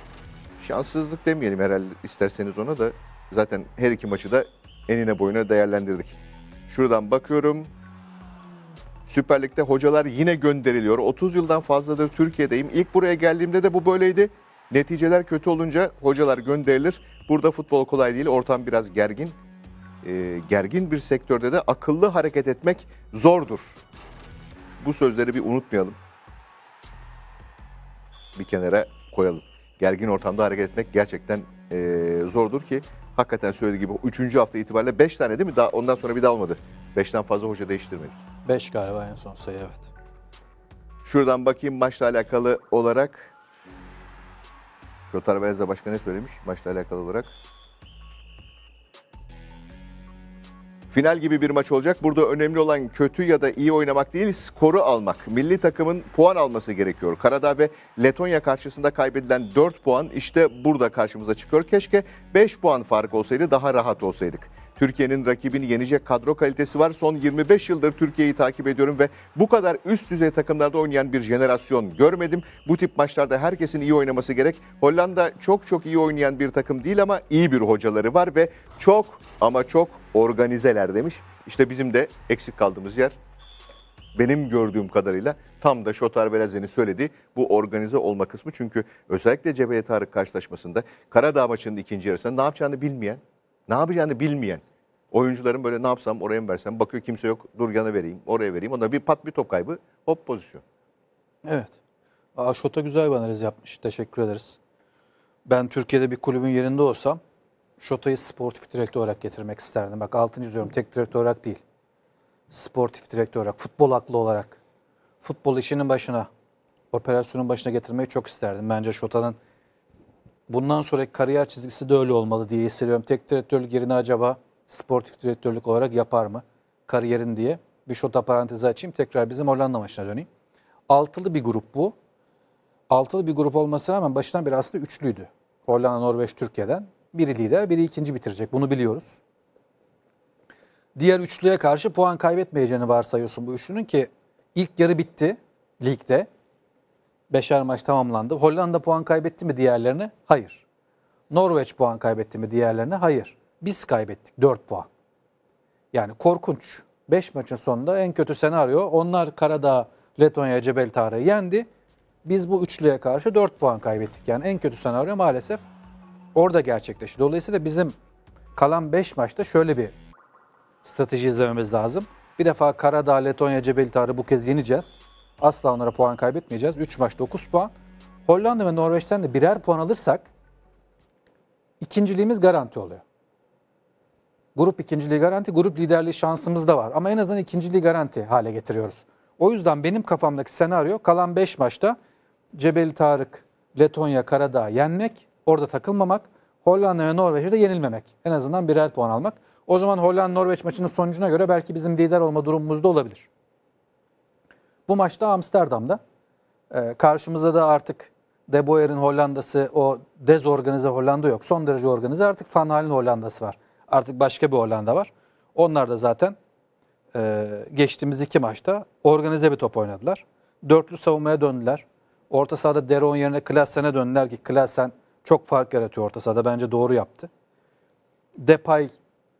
Şanssızlık demeyelim herhalde isterseniz ona da. Zaten her iki maçı da enine boyuna değerlendirdik. Şuradan bakıyorum. Süper Lig'de hocalar yine gönderiliyor. 30 yıldan fazladır Türkiye'deyim. İlk buraya geldiğimde de bu böyleydi. Neticeler kötü olunca hocalar gönderilir. Burada futbol kolay değil. Ortam biraz gergin. E, gergin bir sektörde de akıllı hareket etmek zordur. Bu sözleri bir unutmayalım. Bir kenara koyalım. Gergin ortamda hareket etmek gerçekten e, zordur ki hakikaten söylediği gibi 3. hafta itibariyle 5 tane değil mi? Daha ondan sonra bir daha olmadı. 5'ten fazla hoca değiştirmedik. 5 galiba en son sayı evet. Şuradan bakayım maçla alakalı olarak. Şotar Beleza başka ne söylemiş maçla alakalı olarak? Final gibi bir maç olacak. Burada önemli olan kötü ya da iyi oynamak değil, skoru almak. Milli takımın puan alması gerekiyor. Karadağ ve Letonya karşısında kaybedilen 4 puan işte burada karşımıza çıkıyor. Keşke 5 puan fark olsaydı daha rahat olsaydık. Türkiye'nin rakibini yenecek kadro kalitesi var. Son 25 yıldır Türkiye'yi takip ediyorum ve bu kadar üst düzey takımlarda oynayan bir jenerasyon görmedim. Bu tip maçlarda herkesin iyi oynaması gerek. Hollanda çok çok iyi oynayan bir takım değil ama iyi bir hocaları var ve çok ama çok organizeler demiş. İşte bizim de eksik kaldığımız yer benim gördüğüm kadarıyla tam da Şotar Belazen'in söylediği bu organize olma kısmı. Çünkü özellikle Cebeli Tarık karşılaşmasında Karadağ maçının ikinci yarısında ne yapacağını bilmeyen ne yapacağını bilmeyen oyuncuların böyle ne yapsam oraya mı versem bakıyor kimse yok durgana vereyim oraya vereyim. Ona bir pat bir top kaybı hop pozisyon. Evet. Aa, Şota güzel bir analiz yapmış. Teşekkür ederiz. Ben Türkiye'de bir kulübün yerinde olsam Şota'yı sportif direktör olarak getirmek isterdim. Bak altını izliyorum tek direktör olarak değil. Sportif direktör olarak, futbol aklı olarak. Futbol işinin başına, operasyonun başına getirmeyi çok isterdim. Bence Şota'nın bundan sonraki kariyer çizgisi de öyle olmalı diye hissediyorum. Tek direktörlük yerine acaba sportif direktörlük olarak yapar mı kariyerin diye. Bir şota parantezi açayım tekrar bizim Hollanda maçına döneyim. Altılı bir grup bu. Altılı bir grup olmasına rağmen başından beri aslında üçlüydü. Hollanda, Norveç, Türkiye'den. Biri lider, biri ikinci bitirecek. Bunu biliyoruz. Diğer üçlüye karşı puan kaybetmeyeceğini varsayıyorsun bu üçlünün ki ilk yarı bitti ligde. Beşer maç tamamlandı. Hollanda puan kaybetti mi diğerlerine? Hayır. Norveç puan kaybetti mi diğerlerine? Hayır. Biz kaybettik 4 puan. Yani korkunç. 5 maçın sonunda en kötü senaryo onlar Karadağ, Letonya, Cebel Tarık'ı yendi. Biz bu üçlüye karşı 4 puan kaybettik. Yani en kötü senaryo maalesef orada gerçekleşti. Dolayısıyla bizim kalan 5 maçta şöyle bir strateji izlememiz lazım. Bir defa Karadağ, Letonya, Cebel Tarık'ı bu kez yeneceğiz. Asla onlara puan kaybetmeyeceğiz. 3 maç 9 puan. Hollanda ve Norveç'ten de birer puan alırsak ikinciliğimiz garanti oluyor. Grup ikinciliği garanti, grup liderliği şansımız da var. Ama en azından ikinciliği garanti hale getiriyoruz. O yüzden benim kafamdaki senaryo kalan 5 maçta Cebeli Tarık, Letonya, Karadağ yenmek, orada takılmamak, Hollanda ve Norveç'e de yenilmemek. En azından birer puan almak. O zaman Hollanda-Norveç maçının sonucuna göre belki bizim lider olma durumumuz da olabilir. Bu maçta Amsterdam'da. E, karşımızda da artık De Boer'in Hollanda'sı, o dezorganize Hollanda yok. Son derece organize artık Van Hal'in Hollanda'sı var. Artık başka bir Hollanda var. Onlar da zaten e, geçtiğimiz iki maçta organize bir top oynadılar. Dörtlü savunmaya döndüler. Orta sahada Deron yerine Klasen'e döndüler ki Klasen çok fark yaratıyor orta sahada. Bence doğru yaptı. Depay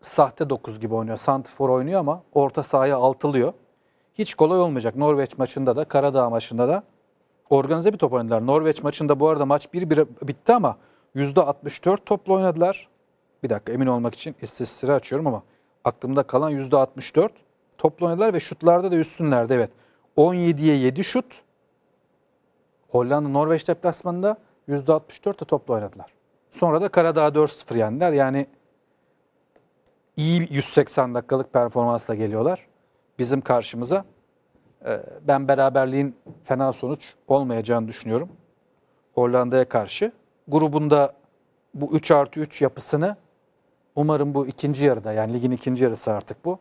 sahte 9 gibi oynuyor. Santifor oynuyor ama orta sahaya altılıyor hiç kolay olmayacak. Norveç maçında da Karadağ maçında da organize bir top oynadılar. Norveç maçında bu arada maç 1-1 bitti ama %64 topla oynadılar. Bir dakika emin olmak için istatistikleri açıyorum ama aklımda kalan %64 topla oynadılar ve şutlarda da üstünlerdi evet. 17'ye 7 şut. Hollanda Norveç deplasmanında %64 de topla oynadılar. Sonra da Karadağ 4-0 yendiler. Yani iyi 180 dakikalık performansla geliyorlar bizim karşımıza. E, ben beraberliğin fena sonuç olmayacağını düşünüyorum. Hollanda'ya karşı. Grubunda bu 3 artı 3 yapısını umarım bu ikinci yarıda yani ligin ikinci yarısı artık bu.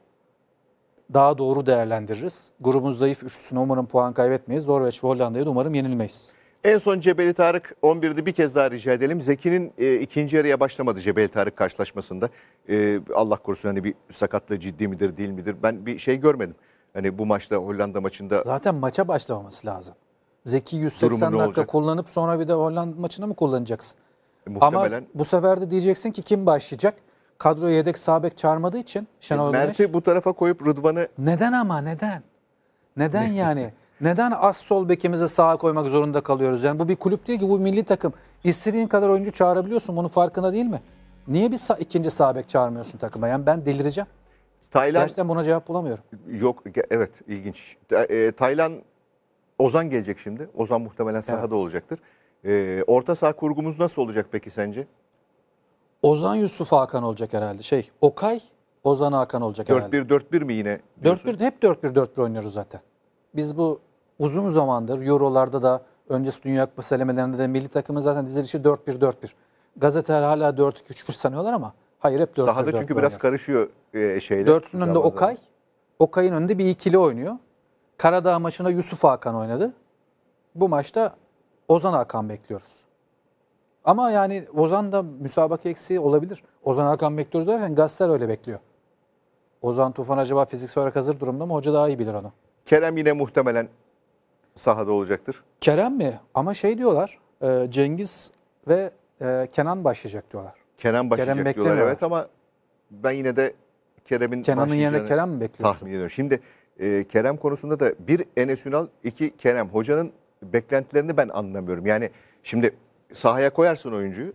Daha doğru değerlendiririz. grubumuz zayıf üçlüsüne umarım puan kaybetmeyiz. Norveç ve Hollanda'ya da umarım yenilmeyiz. En son Cebeli Tarık 11'de bir kez daha rica edelim. Zeki'nin e, ikinci yarıya başlamadı Cebeli Tarık karşılaşmasında. E, Allah korusun hani bir sakatlığı ciddi midir değil midir ben bir şey görmedim. Hani bu maçta Hollanda maçında. Zaten maça başlamaması lazım. Zeki 180 dakika kullanıp sonra bir de Hollanda maçına mı kullanacaksın? E, muhtemelen. Ama bu sefer de diyeceksin ki kim başlayacak? Kadroya yedek sabek çağırmadığı için e, Şenol e, Mert'i bu tarafa koyup Rıdvan'ı... Neden ama neden? Neden yani? Neden az sol bekimize sağa koymak zorunda kalıyoruz? Yani bu bir kulüp değil ki bu milli takım. İstediğin kadar oyuncu çağırabiliyorsun. Bunun farkında değil mi? Niye bir sa ikinci sağ bek çağırmıyorsun takıma? Yani ben delireceğim. Tayland Gerçekten buna cevap bulamıyorum. Yok evet ilginç. E, Tayland Ozan gelecek şimdi. Ozan muhtemelen sahada evet. olacaktır. E, orta saha kurgumuz nasıl olacak peki sence? Ozan Yusuf Hakan olacak herhalde. Şey Okay Ozan Hakan olacak herhalde. 4-1-4-1 mi yine? 4-1 hep 4-1-4-1 oynuyoruz zaten. Biz bu uzun zamandır Euro'larda da öncesi Dünya Kupası selemelerinde de milli takımın zaten dizilişi 4-1-4-1. Gazeteler hala 4-2-3-1 sanıyorlar ama hayır hep 4-1. Sahada 4 -1, çünkü 4 -1 biraz karışıyor e, şeyler. Dört'ün önünde Okay. Okay'ın önünde bir ikili oynuyor. Karadağ maçında Yusuf Hakan oynadı. Bu maçta Ozan Hakan bekliyoruz. Ama yani Ozan da müsabaka eksiği olabilir. Ozan Hakan bekliyoruz derken gazeteler öyle bekliyor. Ozan Tufan acaba fiziksel olarak hazır durumda mı? Hoca daha iyi bilir onu. Kerem yine muhtemelen sahada olacaktır? Kerem mi? Ama şey diyorlar e, Cengiz ve e, Kenan başlayacak diyorlar. Kenan başlayacak Kerem diyorlar evet ama ben yine de Kerem'in Kenan'ın yerine Kerem mi bekliyorsun? tahmin ediyorum. Şimdi e, Kerem konusunda da bir Enes Ünal, iki Kerem. Hocanın beklentilerini ben anlamıyorum. Yani şimdi sahaya koyarsın oyuncuyu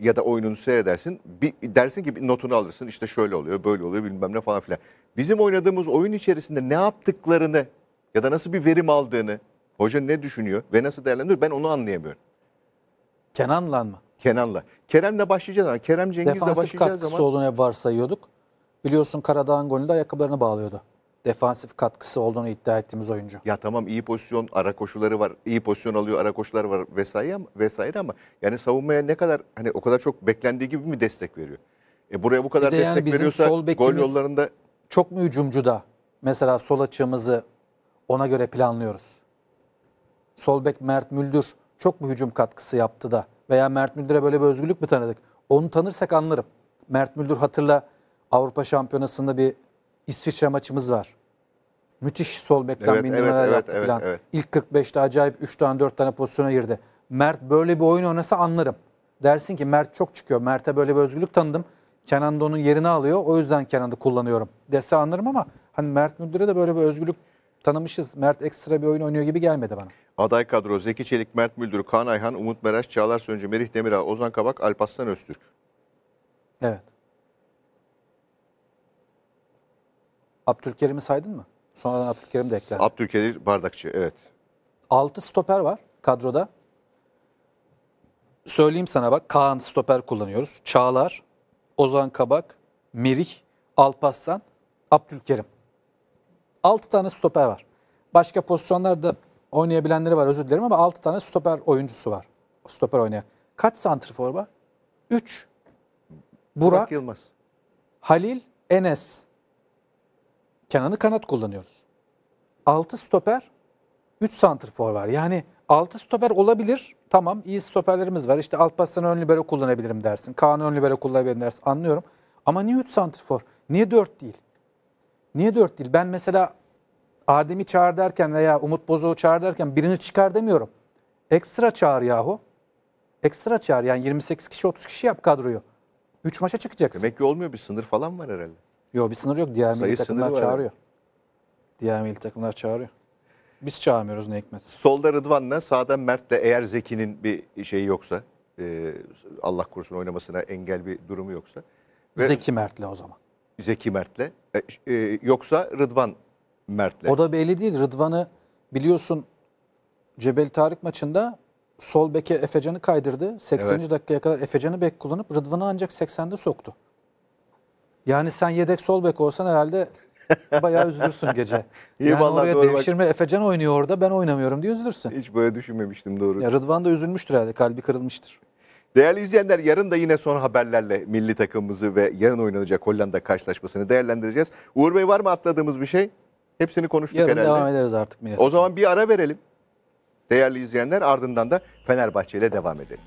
ya da oyununu seyredersin. Bir, dersin ki bir notunu alırsın. İşte şöyle oluyor, böyle oluyor bilmem ne falan filan. Bizim oynadığımız oyun içerisinde ne yaptıklarını ya da nasıl bir verim aldığını Hoca ne düşünüyor ve nasıl değerlendiriyor ben onu anlayamıyorum. Kenan'la mı? Kenan'la. Kerem'le başlayacağız ama Kerem Cengiz'le başlayacağız zaman. Defansif katkısı olduğunu varsayıyorduk. Biliyorsun Karadağ'ın golünde ayakkabılarını bağlıyordu. Defansif katkısı olduğunu iddia ettiğimiz oyuncu. Ya tamam iyi pozisyon, ara koşuları var. iyi pozisyon alıyor, ara koşular var vesaire ama, vesaire ama yani savunmaya ne kadar hani o kadar çok beklendiği gibi mi destek veriyor? E buraya bu kadar de destek yani veriyorsa sol gol yollarında çok mu hücumcuda? Mesela sol açığımızı ona göre planlıyoruz. Solbek Mert Müldür çok mu hücum katkısı yaptı da veya Mert Müldür'e böyle bir özgürlük mü tanıdık? Onu tanırsak anlarım. Mert Müldür hatırla Avrupa Şampiyonası'nda bir İsviçre maçımız var. Müthiş Solbek'ten bekten evet, evet, evet, yaptı evet, falan. Evet. İlk 45'te acayip 3 tane 4 tane pozisyona girdi. Mert böyle bir oyun oynasa anlarım. Dersin ki Mert çok çıkıyor. Mert'e böyle bir özgürlük tanıdım. Kenan da onun yerini alıyor. O yüzden Kenan'ı kullanıyorum dese anlarım ama hani Mert Müldür'e de böyle bir özgürlük tanımışız. Mert ekstra bir oyun oynuyor gibi gelmedi bana. Aday kadro Zeki Çelik, Mert Müldür, Kaan Ayhan, Umut Meraş, Çağlar Söncü, Merih Demirağ, Ozan Kabak, Alpaslan Öztürk. Evet. Abdülkerim'i saydın mı? Sonradan Abdülkerim de ekler. Abdülkerim Bardakçı evet. 6 stoper var kadroda. Söyleyeyim sana bak Kaan stoper kullanıyoruz. Çağlar, Ozan Kabak, Merih, Alpaslan, Abdülkerim. 6 tane stoper var. Başka pozisyonlarda oynayabilenleri var özür dilerim ama 6 tane stoper oyuncusu var. Stoper oynayan. Kaç santrifor var? 3. Burak, Burak Yılmaz. Halil, Enes. Kenan'ı kanat kullanıyoruz. 6 stoper, 3 santrfor var. Yani 6 stoper olabilir. Tamam iyi stoperlerimiz var. İşte Alparslan'ı ön libero kullanabilirim dersin. Kaan'ı ön libero kullanabilirim dersin. Anlıyorum. Ama niye 3 santrfor? Niye 4 değil? Niye dört dil? Ben mesela Adem'i çağır derken veya Umut Bozoğu çağır derken birini çıkar demiyorum. Ekstra çağır yahu. Ekstra çağır yani 28 kişi 30 kişi yap kadroyu. 3 maça çıkacaksın. Demek ki olmuyor bir sınır falan var herhalde. Yok bir sınır yok. Diğer Sayı milli takımlar çağırıyor. Abi. Diğer milli takımlar çağırıyor. Biz çağırmıyoruz ne hikmet. Solda Rıdvan'la sağda Mert'le eğer Zeki'nin bir şeyi yoksa e, Allah korusun oynamasına engel bir durumu yoksa. Ve... Zeki Mert'le o zaman. Zeki Mert'le e, e, yoksa Rıdvan Mert'le? O da belli değil. Rıdvan'ı biliyorsun Cebel Tarık maçında sol beke Efecan'ı kaydırdı. 80. Evet. dakikaya kadar Efecan'ı bek kullanıp Rıdvan'ı ancak 80'de soktu. Yani sen yedek sol bek olsan herhalde bayağı üzülürsün gece. İyi yani vallahi oraya doğru devşirme bak. Efecan oynuyor orada ben oynamıyorum diye üzülürsün. Hiç böyle düşünmemiştim doğru. Ya Rıdvan da üzülmüştür herhalde kalbi kırılmıştır. Değerli izleyenler yarın da yine son haberlerle milli takımımızı ve yarın oynanacak Hollanda karşılaşmasını değerlendireceğiz. Uğur Bey var mı atladığımız bir şey? Hepsini konuştuk yarın herhalde. devam ederiz artık. Milli o zaman bir ara verelim. Değerli izleyenler ardından da Fenerbahçe ile devam edelim.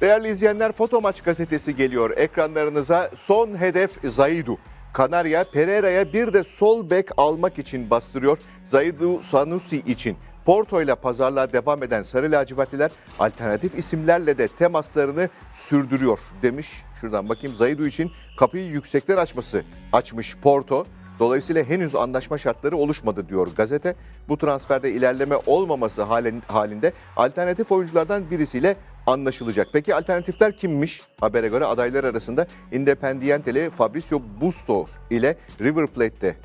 Değerli izleyenler Fotomaç gazetesi geliyor ekranlarınıza. Son hedef Zaidu. Kanarya Pereira'ya bir de sol bek almak için bastırıyor. Zaidu Sanusi için. Porto ile pazarlığa devam eden Sarı Lacivertliler alternatif isimlerle de temaslarını sürdürüyor demiş. Şuradan bakayım Zaidu için kapıyı yüksekten açması açmış Porto. Dolayısıyla henüz anlaşma şartları oluşmadı diyor gazete. Bu transferde ilerleme olmaması halinde alternatif oyunculardan birisiyle anlaşılacak. Peki alternatifler kimmiş? Habere göre adaylar arasında Independienteli Fabrizio Bustos ile River Plate'te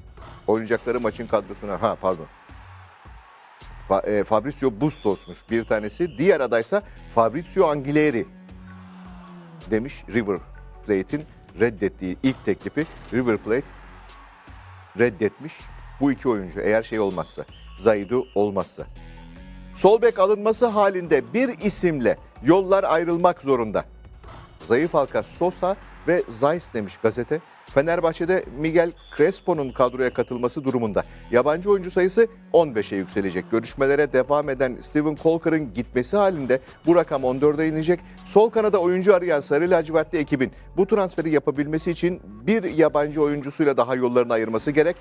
oynayacakları maçın kadrosuna ha pardon e, Fabrizio Bustos'muş bir tanesi. Diğer adaysa Fabrizio Angileri demiş River Plate'in reddettiği ilk teklifi River Plate reddetmiş bu iki oyuncu eğer şey olmazsa, Zaidu olmazsa. Sol bek alınması halinde bir isimle yollar ayrılmak zorunda. Zayıf halka Sosa ve Zayis demiş gazete. Fenerbahçe'de Miguel Crespo'nun kadroya katılması durumunda yabancı oyuncu sayısı 15'e yükselecek. Görüşmelere devam eden Steven Kolkar'ın gitmesi halinde bu rakam 14'e inecek. Sol kanada oyuncu arayan Sarı Lacivertli ekibin bu transferi yapabilmesi için bir yabancı oyuncusuyla daha yollarını ayırması gerek.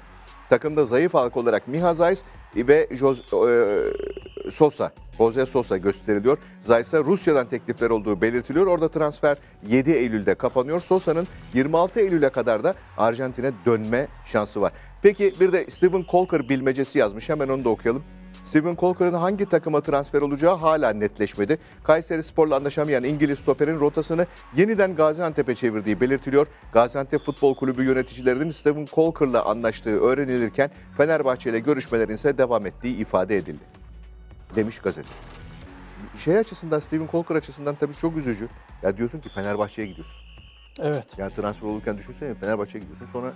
Takımda zayıf halk olarak Miha Zayis ve Jose, e, Sosa, Jose Sosa gösteriliyor. Zayis'e Rusya'dan teklifler olduğu belirtiliyor. Orada transfer 7 Eylül'de kapanıyor. Sosa'nın 26 Eylül'e kadar da Arjantin'e dönme şansı var. Peki bir de Steven Colker bilmecesi yazmış. Hemen onu da okuyalım. Steven Colker'ın hangi takıma transfer olacağı hala netleşmedi. Kayseri Spor'la anlaşamayan İngiliz stoperin rotasını yeniden Gaziantep'e çevirdiği belirtiliyor. Gaziantep Futbol Kulübü yöneticilerinin Steven Colker'la anlaştığı öğrenilirken Fenerbahçe ile görüşmelerin ise devam ettiği ifade edildi. Demiş gazete. Şey açısından Steven Colker açısından tabii çok üzücü. Ya diyorsun ki Fenerbahçe'ye gidiyorsun. Evet. Yani transfer olurken düşünsene Fenerbahçe'ye gidiyorsun sonra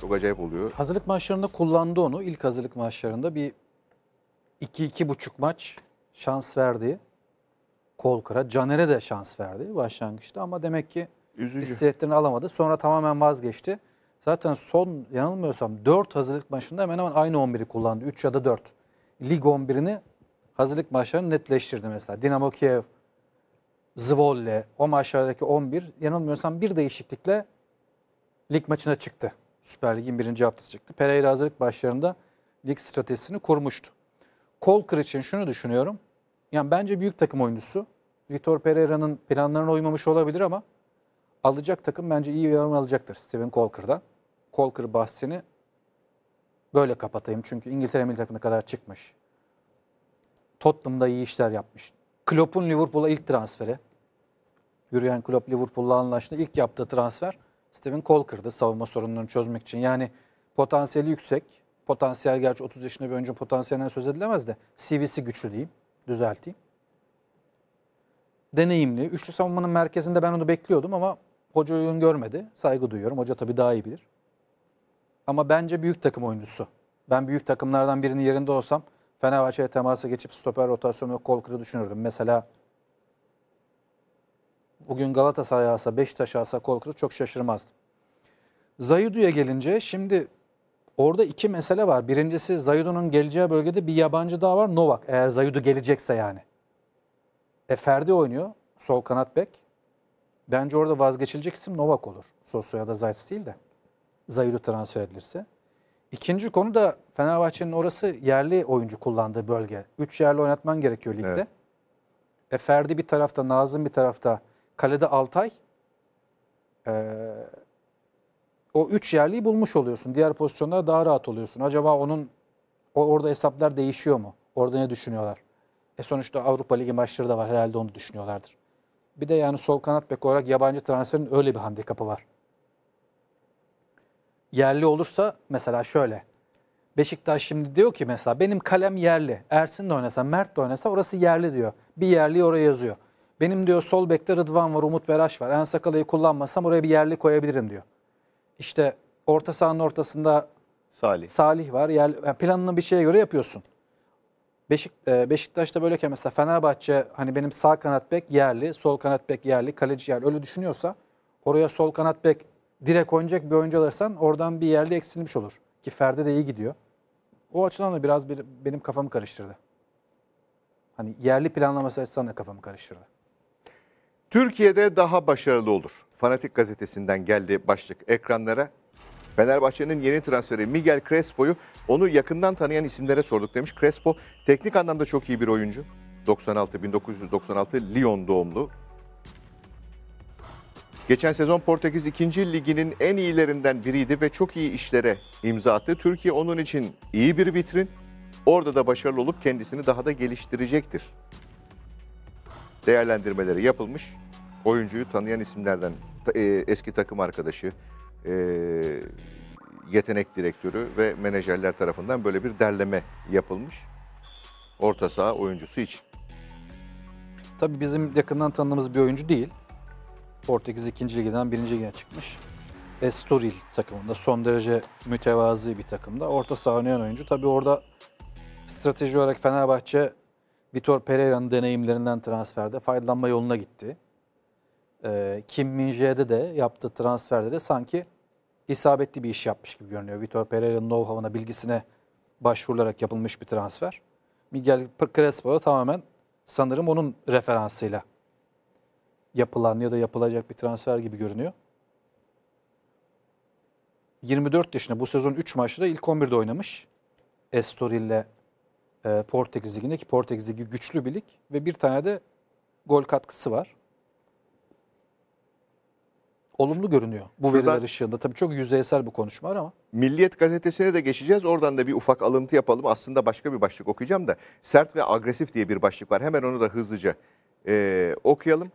çok acayip oluyor. Hazırlık maçlarında kullandı onu. İlk hazırlık maçlarında bir 2-2,5 maç şans verdi. Kol Caner'e de şans verdi başlangıçta ama demek ki Üzücü. alamadı. Sonra tamamen vazgeçti. Zaten son yanılmıyorsam 4 hazırlık maçında hemen hemen aynı 11'i kullandı. 3 ya da 4. Lig 11'ini hazırlık maçlarını netleştirdi mesela. Dinamo Kiev, Zvolle o maçlardaki 11 yanılmıyorsam bir değişiklikle lig maçına çıktı. Süper Lig'in birinci haftası çıktı. Pereira hazırlık başlarında lig stratejisini kurmuştu. Kolkır için şunu düşünüyorum. Yani bence büyük takım oyuncusu. Vitor Pereira'nın planlarına uymamış olabilir ama alacak takım bence iyi bir yorum alacaktır Steven Colker'da. Colker bahsini böyle kapatayım. Çünkü İngiltere milli takımına kadar çıkmış. Tottenham'da iyi işler yapmış. Klopp'un Liverpool'a ilk transferi. Yürüyen Klopp Liverpool'la anlaştı. İlk yaptığı transfer Steven Colker'dı savunma sorunlarını çözmek için. Yani potansiyeli yüksek potansiyel gerçi 30 yaşında bir oyuncunun potansiyelinden söz edilemez de CV'si güçlü diyeyim, düzelteyim. Deneyimli. Üçlü savunmanın merkezinde ben onu bekliyordum ama hoca oyun görmedi. Saygı duyuyorum. Hoca tabii daha iyi bilir. Ama bence büyük takım oyuncusu. Ben büyük takımlardan birinin yerinde olsam Fenerbahçe'ye temasa geçip stoper rotasyonu kol kırı düşünürdüm. Mesela bugün Galatasaray alsa, Beşiktaş alsa kol kırı çok şaşırmazdım. Zayidu'ya gelince şimdi Orada iki mesele var. Birincisi Zayudo'nun geleceği bölgede bir yabancı daha var. Novak eğer Zayudo gelecekse yani. E Ferdi oynuyor. Sol kanat bek. Bence orada vazgeçilecek isim Novak olur. Sosu ya da Zayt değil de. Zayudo transfer edilirse. İkinci konu da Fenerbahçe'nin orası yerli oyuncu kullandığı bölge. Üç yerli oynatman gerekiyor ligde. Evet. E Ferdi bir tarafta, Nazım bir tarafta. Kalede Altay. Ee, o üç yerliyi bulmuş oluyorsun. Diğer pozisyonlara daha rahat oluyorsun. Acaba onun o, orada hesaplar değişiyor mu? Orada ne düşünüyorlar? E sonuçta Avrupa Ligi maçları da var. Herhalde onu düşünüyorlardır. Bir de yani sol kanat bek olarak yabancı transferin öyle bir handikapı var. Yerli olursa mesela şöyle. Beşiktaş şimdi diyor ki mesela benim kalem yerli. Ersin de oynasa, Mert de oynasa orası yerli diyor. Bir yerli oraya yazıyor. Benim diyor sol bekte Rıdvan var, Umut Beraş var. En sakalayı kullanmasam oraya bir yerli koyabilirim diyor işte orta sahanın ortasında Salih, Salih var. Yani planını bir şeye göre yapıyorsun. Beşik, e, Beşiktaş'ta böyleyken mesela Fenerbahçe hani benim sağ kanat bek yerli, sol kanat bek yerli, kaleci yerli öyle düşünüyorsa oraya sol kanat bek direkt oynayacak bir oyuncu alırsan oradan bir yerli eksilmiş olur. Ki Ferdi de iyi gidiyor. O açıdan da biraz bir, benim kafamı karıştırdı. Hani yerli planlaması açısından da kafamı karıştırdı. Türkiye'de daha başarılı olur. Fanatik gazetesinden geldi başlık ekranlara. Fenerbahçe'nin yeni transferi Miguel Crespo'yu onu yakından tanıyan isimlere sorduk demiş. Crespo teknik anlamda çok iyi bir oyuncu. 96 1996 Lyon doğumlu. Geçen sezon Portekiz 2. liginin en iyilerinden biriydi ve çok iyi işlere imza attı. Türkiye onun için iyi bir vitrin. Orada da başarılı olup kendisini daha da geliştirecektir. Değerlendirmeleri yapılmış. Oyuncuyu tanıyan isimlerden e, eski takım arkadaşı, e, yetenek direktörü ve menajerler tarafından böyle bir derleme yapılmış orta saha oyuncusu için. Tabii bizim yakından tanıdığımız bir oyuncu değil. Portekiz 2. ligden 1. lige çıkmış. Estoril takımında son derece mütevazi bir takımda. Orta saha oynayan oyuncu. Tabii orada strateji olarak Fenerbahçe Vitor Pereira'nın deneyimlerinden transferde faydalanma yoluna gitti e, Kim Minje'de de yaptığı transferde de sanki isabetli bir iş yapmış gibi görünüyor. Vitor Pereira'nın know-how'ına, bilgisine başvurularak yapılmış bir transfer. Miguel Crespo da tamamen sanırım onun referansıyla yapılan ya da yapılacak bir transfer gibi görünüyor. 24 yaşında bu sezon 3 maçta ilk 11'de oynamış. Estoril ile e, Portekiz Ligi'nde ki Portekiz Ligi güçlü bir lig ve bir tane de gol katkısı var olumlu görünüyor bu Şuradan, veriler ışığında. Tabii çok yüzeysel bu konuşma ama. Milliyet gazetesine de geçeceğiz. Oradan da bir ufak alıntı yapalım. Aslında başka bir başlık okuyacağım da. Sert ve agresif diye bir başlık var. Hemen onu da hızlıca e, okuyalım.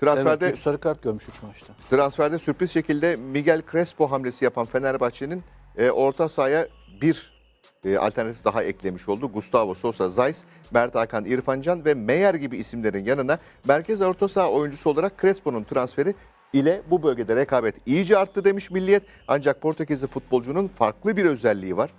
Transferde evet, sarı kart görmüş 3 maçta. Transferde sürpriz şekilde Miguel Crespo hamlesi yapan Fenerbahçe'nin e, orta sahaya bir e, alternatif daha eklemiş oldu. Gustavo Sosa, Zayis, Mert Hakan İrfancan ve Meyer gibi isimlerin yanına merkez orta saha oyuncusu olarak Crespo'nun transferi ile bu bölgede rekabet iyice arttı demiş Milliyet. Ancak Portekizli futbolcunun farklı bir özelliği var.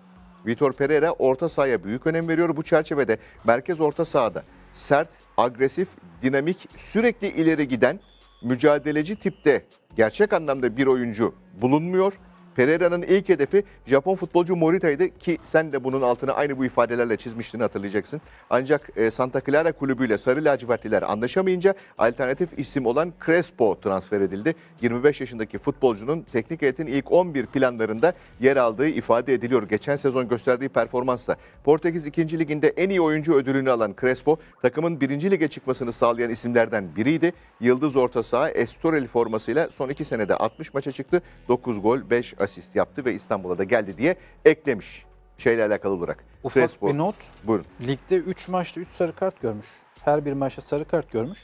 Vitor Pereira orta sahaya büyük önem veriyor. Bu çerçevede merkez orta sahada sert, agresif, dinamik, sürekli ileri giden mücadeleci tipte gerçek anlamda bir oyuncu bulunmuyor. Pereira'nın ilk hedefi Japon futbolcu Morita'ydı ki sen de bunun altına aynı bu ifadelerle çizmiştin hatırlayacaksın. Ancak e, Santa Clara kulübüyle Sarı Lacivertliler anlaşamayınca alternatif isim olan Crespo transfer edildi. 25 yaşındaki futbolcunun teknik heyetin ilk 11 planlarında yer aldığı ifade ediliyor. Geçen sezon gösterdiği performansla Portekiz 2. Liginde en iyi oyuncu ödülünü alan Crespo takımın 1. Lige çıkmasını sağlayan isimlerden biriydi. Yıldız orta saha Estoril formasıyla son 2 senede 60 maça çıktı. 9 gol 5 asist yaptı ve İstanbul'a da geldi diye eklemiş şeyle alakalı olarak. Ufak Crespo. bir not. Buyurun. Ligde 3 maçta 3 sarı kart görmüş. Her bir maçta sarı kart görmüş.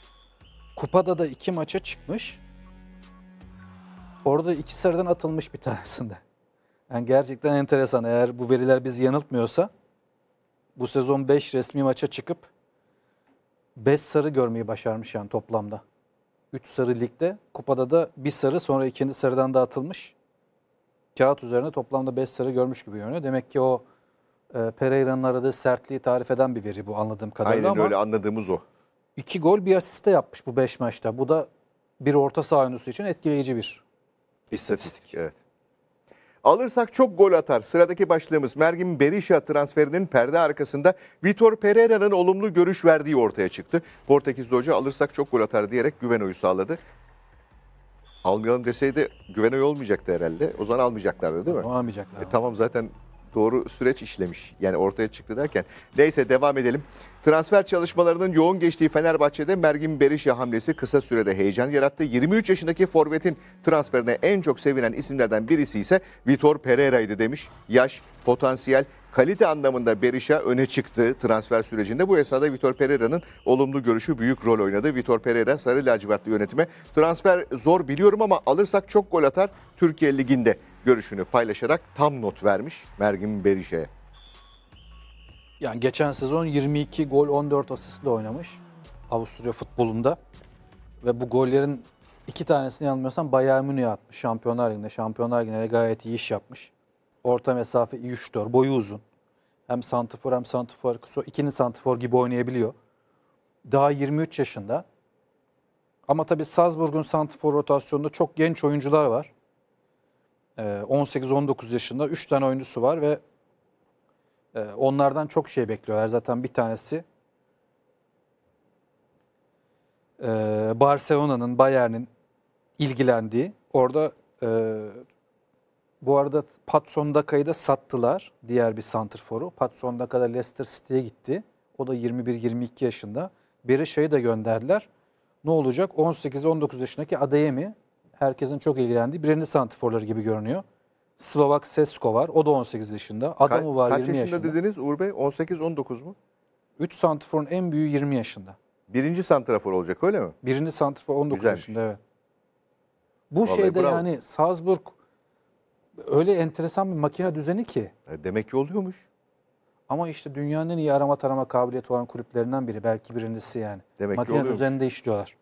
Kupada da 2 maça çıkmış. Orada 2 sarıdan atılmış bir tanesinde. Yani gerçekten enteresan. Eğer bu veriler bizi yanıltmıyorsa bu sezon 5 resmi maça çıkıp 5 sarı görmeyi başarmış yani toplamda. 3 sarı ligde, kupada da 1 sarı sonra ikinci sarıdan dağıtılmış kağıt üzerine toplamda 5 sıra görmüş gibi görünüyor. Demek ki o e, Pereira'nın aradığı sertliği tarif eden bir veri bu anladığım kadarıyla Aynen ama öyle anladığımız o. iki gol bir asist de yapmış bu 5 maçta. Bu da bir orta saha oyuncusu için etkileyici bir istatistik. evet. Alırsak çok gol atar. Sıradaki başlığımız Mergin Berisha transferinin perde arkasında Vitor Pereira'nın olumlu görüş verdiği ortaya çıktı. Portekizli hoca alırsak çok gol atar diyerek güven oyu sağladı almayalım deseydi güvene olmayacaktı herhalde. O zaman almayacaklardı değil mi? Almayacaklar. E, tamam zaten doğru süreç işlemiş. Yani ortaya çıktı derken. Neyse devam edelim. Transfer çalışmalarının yoğun geçtiği Fenerbahçe'de Mergin Berişa hamlesi kısa sürede heyecan yarattı. 23 yaşındaki forvetin transferine en çok sevinen isimlerden birisi ise Vitor Pereira'ydı demiş. Yaş, potansiyel kalite anlamında Berisha öne çıktı transfer sürecinde. Bu esnada Vitor Pereira'nın olumlu görüşü büyük rol oynadı. Vitor Pereira sarı lacivertli yönetime transfer zor biliyorum ama alırsak çok gol atar Türkiye Ligi'nde görüşünü paylaşarak tam not vermiş Mergin Berisha'ya. Yani geçen sezon 22 gol 14 asistle oynamış Avusturya futbolunda. Ve bu gollerin iki tanesini yanılmıyorsam Bayern Münih'e atmış Şampiyonlar Ligi'nde. Şampiyonlar Ligi'nde gayet iyi iş yapmış. Orta mesafe iyi şutör, boyu uzun. Hem santifor hem santifor, ikini santifor gibi oynayabiliyor. Daha 23 yaşında. Ama tabii Salzburg'un santifor rotasyonunda çok genç oyuncular var. 18-19 ee, yaşında 3 tane oyuncusu var ve e, onlardan çok şey bekliyorlar. Zaten bir tanesi e, Barcelona'nın, Bayern'in ilgilendiği. Orada e, bu arada Patson Daka'yı da sattılar diğer bir santrforu. Patson Daka'da Leicester City'ye gitti. O da 21-22 yaşında. Berisha'yı da gönderdiler. Ne olacak? 18-19 yaşındaki Adeyemi herkesin çok ilgilendiği birinci santrforları gibi görünüyor. Slovak Sesko var. O da 18 yaşında. Adamı var Kaç 20 yaşında. Kaç yaşında dediniz Uğur Bey? 18-19 mu? 3 santrforun en büyüğü 20 yaşında. Birinci santrafor olacak öyle mi? Birinci santrafor 19 Güzelmiş. yaşında evet. Bu Vallahi şeyde bravo. yani Salzburg öyle enteresan bir makine düzeni ki. E, Demek ki oluyormuş. Ama işte dünyanın en iyi arama tarama kabiliyeti olan kulüplerinden biri. Belki birincisi yani. Demek ki makine oluyormuş. düzeninde işliyorlar.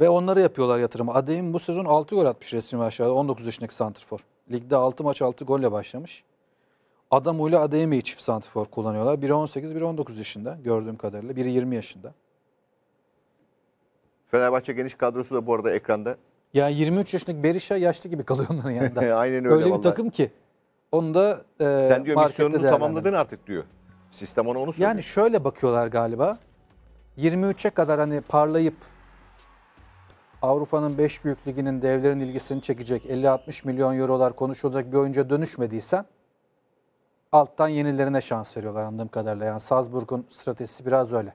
Ve onları yapıyorlar yatırımı. Adeyim bu sezon 6 gol atmış resmi aşağıda. 19 yaşındaki santrfor. Ligde 6 maç 6 golle başlamış. Adam uyla Adeyemi'yi çift santrfor kullanıyorlar. Biri 18, biri 19 yaşında gördüğüm kadarıyla. Biri 20 yaşında. Fenerbahçe geniş kadrosu da bu arada ekranda. Ya 23 yaşındaki Berisha yaşlı gibi kalıyor onların yanında. Aynen öyle Öyle bir vallahi. takım ki. Onu da e, Sen diyor misyonunu tamamladın artık diyor. Sistem ona onu söylüyor. Yani şöyle bakıyorlar galiba. 23'e kadar hani parlayıp Avrupa'nın 5 büyük liginin devlerin ilgisini çekecek 50-60 milyon eurolar konuşulacak bir oyuncuya dönüşmediysen alttan yenilerine şans veriyorlar anladığım kadarıyla. Yani Salzburg'un stratejisi biraz öyle.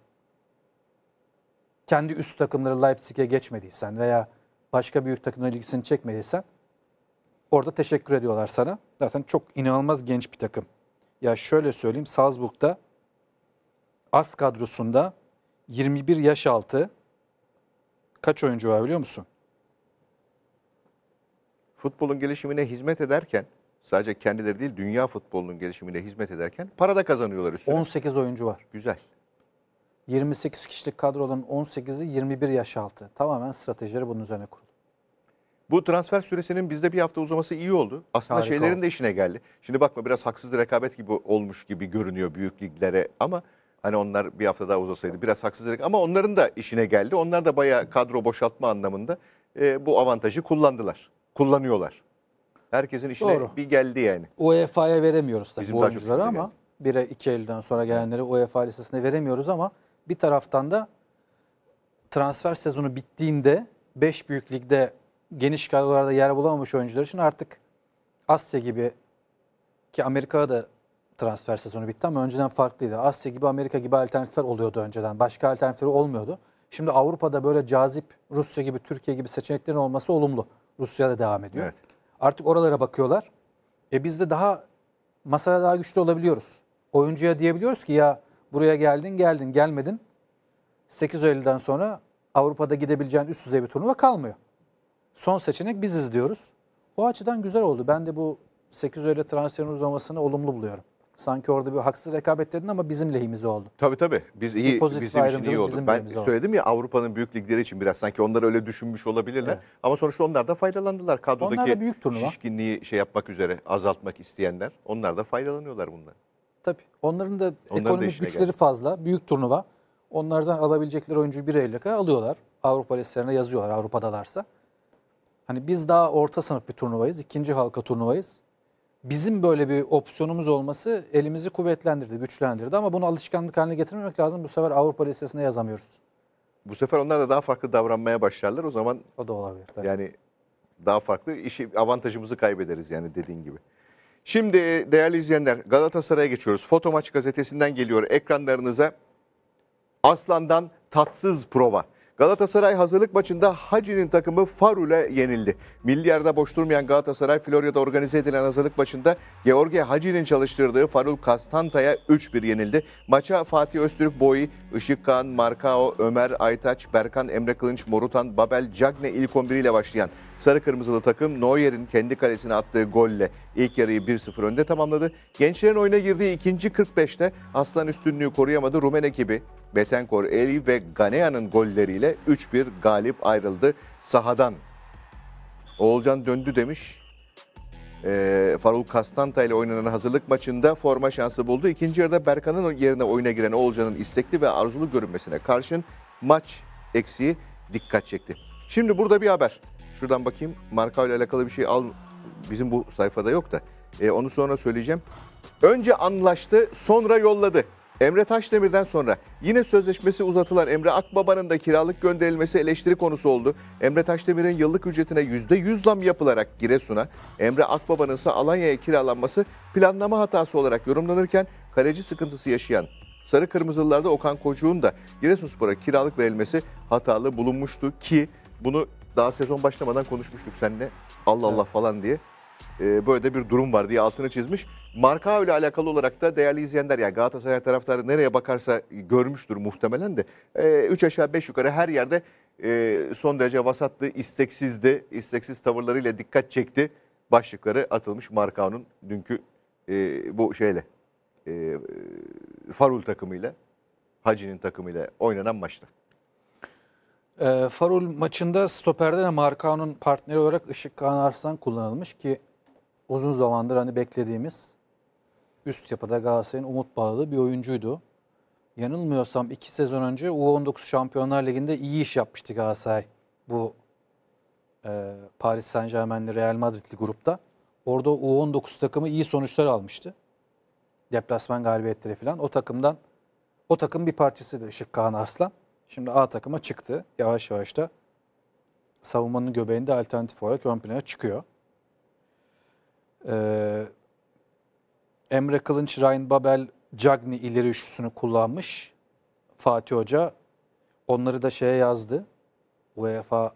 Kendi üst takımları Leipzig'e geçmediysen veya başka büyük takımların ilgisini çekmediysen orada teşekkür ediyorlar sana. Zaten çok inanılmaz genç bir takım. Ya şöyle söyleyeyim Salzburg'da az kadrosunda 21 yaş altı kaç oyuncu var biliyor musun? Futbolun gelişimine hizmet ederken sadece kendileri değil dünya futbolunun gelişimine hizmet ederken para da kazanıyorlar üstüne. 18 oyuncu var. Güzel. 28 kişilik kadronun 18'i 21 yaş altı. Tamamen stratejileri bunun üzerine kurulu. Bu transfer süresinin bizde bir hafta uzaması iyi oldu. Aslında Harika şeylerin oldu. de işine geldi. Şimdi bakma biraz haksız rekabet gibi olmuş gibi görünüyor büyük liglere ama hani onlar bir hafta daha uzasaydı biraz haksız rekabet ama onların da işine geldi. Onlar da bayağı kadro boşaltma anlamında e, bu avantajı kullandılar. Kullanıyorlar. Herkesin işine Doğru. bir geldi yani. UEFA'ya veremiyoruz tabii bu oyuncuları ama 1'e 2 Eylül'den sonra gelenleri UEFA listesine veremiyoruz ama bir taraftan da transfer sezonu bittiğinde 5 büyük ligde geniş kadrolarda yer bulamamış oyuncular için artık Asya gibi ki Amerika'da da transfer sezonu bitti ama önceden farklıydı. Asya gibi Amerika gibi alternatifler oluyordu önceden. Başka alternatifleri olmuyordu. Şimdi Avrupa'da böyle cazip Rusya gibi Türkiye gibi seçeneklerin olması olumlu. Rusya Rusya'da devam ediyor. Evet. Artık oralara bakıyorlar. E biz de daha masada daha güçlü olabiliyoruz. Oyuncuya diyebiliyoruz ki ya Buraya geldin geldin gelmedin. 8 Eylül'den sonra Avrupa'da gidebileceğin üst düzey bir turnuva kalmıyor. Son seçenek biziz diyoruz. O açıdan güzel oldu. Ben de bu 8 Eylül'e transferin uzamasını olumlu buluyorum. Sanki orada bir haksız rekabet dedin ama bizim lehimize oldu. Tabii tabii. Biz iyi, Pozitif bizim için iyi oldu. Ben söyledim oldu. ya Avrupa'nın büyük ligleri için biraz sanki onlar öyle düşünmüş olabilirler. Evet. Ama sonuçta onlar da faydalandılar. Kadrodaki da büyük turnuva. şişkinliği şey yapmak üzere azaltmak isteyenler onlar da faydalanıyorlar bundan. Tabii. Onların da Onların ekonomik da güçleri geldi. fazla. Büyük turnuva. Onlardan alabilecekleri oyuncuyu 1 Eylül'e kadar alıyorlar. Avrupa listelerine yazıyorlar Avrupa'dalarsa. Hani biz daha orta sınıf bir turnuvayız. ikinci halka turnuvayız. Bizim böyle bir opsiyonumuz olması elimizi kuvvetlendirdi, güçlendirdi. Ama bunu alışkanlık haline getirmemek lazım. Bu sefer Avrupa listesine yazamıyoruz. Bu sefer onlar da daha farklı davranmaya başlarlar. O zaman o da olabilir. Tabii. Yani daha farklı işi avantajımızı kaybederiz yani dediğin gibi. Şimdi e, değerli izleyenler Galatasaray'a geçiyoruz. Fotomaç gazetesinden geliyor ekranlarınıza. Aslan'dan tatsız prova. Galatasaray hazırlık maçında Hacı'nin takımı Farul'e yenildi. Milli yerde boş durmayan Galatasaray Florya'da organize edilen hazırlık maçında Georgia Hacı'nin çalıştırdığı Farul Kastanta'ya 3-1 yenildi. Maça Fatih Öztürk Boyi, Işık Kağan, Markao, Ömer Aytaç, Berkan Emre Kılınç, Morutan, Babel, Cagne ilk 11 ile başlayan Sarı Kırmızılı takım Neuer'in kendi kalesine attığı golle ilk yarıyı 1-0 önde tamamladı. Gençlerin oyuna girdiği ikinci 45'te aslan üstünlüğü koruyamadı. Rumen ekibi Betenkor Eli ve Ganeya'nın golleriyle 3-1 galip ayrıldı sahadan. Oğulcan döndü demiş. E, Farul Kastanta ile oynanan hazırlık maçında forma şansı buldu. İkinci yarıda Berkan'ın yerine oyuna giren Oğulcan'ın istekli ve arzulu görünmesine karşın maç eksiği dikkat çekti. Şimdi burada bir haber. Şuradan bakayım. Marka ile alakalı bir şey al bizim bu sayfada yok da. E, onu sonra söyleyeceğim. Önce anlaştı, sonra yolladı. Emre Taşdemir'den sonra yine sözleşmesi uzatılan Emre Akbaba'nın da kiralık gönderilmesi eleştiri konusu oldu. Emre Taşdemir'in yıllık ücretine %100 zam yapılarak Giresun'a, Emre Akbaba'nın ise Alanya'ya kiralanması planlama hatası olarak yorumlanırken kaleci sıkıntısı yaşayan Sarı Kırmızılılarda Okan Kocuğ'un da Giresunspor'a kiralık verilmesi hatalı bulunmuştu ki bunu daha sezon başlamadan konuşmuştuk seninle. Allah Allah falan diye e, böyle de bir durum var diye altını çizmiş. Marka ile alakalı olarak da değerli izleyenler yani Galatasaray taraftarı nereye bakarsa görmüştür muhtemelen de. 3 e, aşağı 5 yukarı her yerde e, son derece vasatlı isteksizdi, isteksiz tavırlarıyla dikkat çekti. Başlıkları atılmış Markao'nun dünkü e, bu şeyle e, Farul takımıyla Hacı'nin takımıyla oynanan maçta. Farul maçında stoperde de Markao'nun partneri olarak Işık Kaan Arslan kullanılmış ki uzun zamandır hani beklediğimiz üst yapıda Galatasaray'ın umut bağlı bir oyuncuydu. Yanılmıyorsam iki sezon önce U19 Şampiyonlar Ligi'nde iyi iş yapmıştı Galatasaray bu e, Paris Saint Germain'li Real Madrid'li grupta. Orada U19 takımı iyi sonuçlar almıştı. Deplasman galibiyetleri falan. O takımdan o takım bir parçasıydı Işık Kağan Arslan. Şimdi A takıma çıktı. Yavaş yavaş da savunmanın göbeğinde alternatif olarak ön plana çıkıyor. Ee, Emre Kılınç, Ryan Babel, Cagni ileri üçlüsünü kullanmış. Fatih Hoca onları da şeye yazdı. UEFA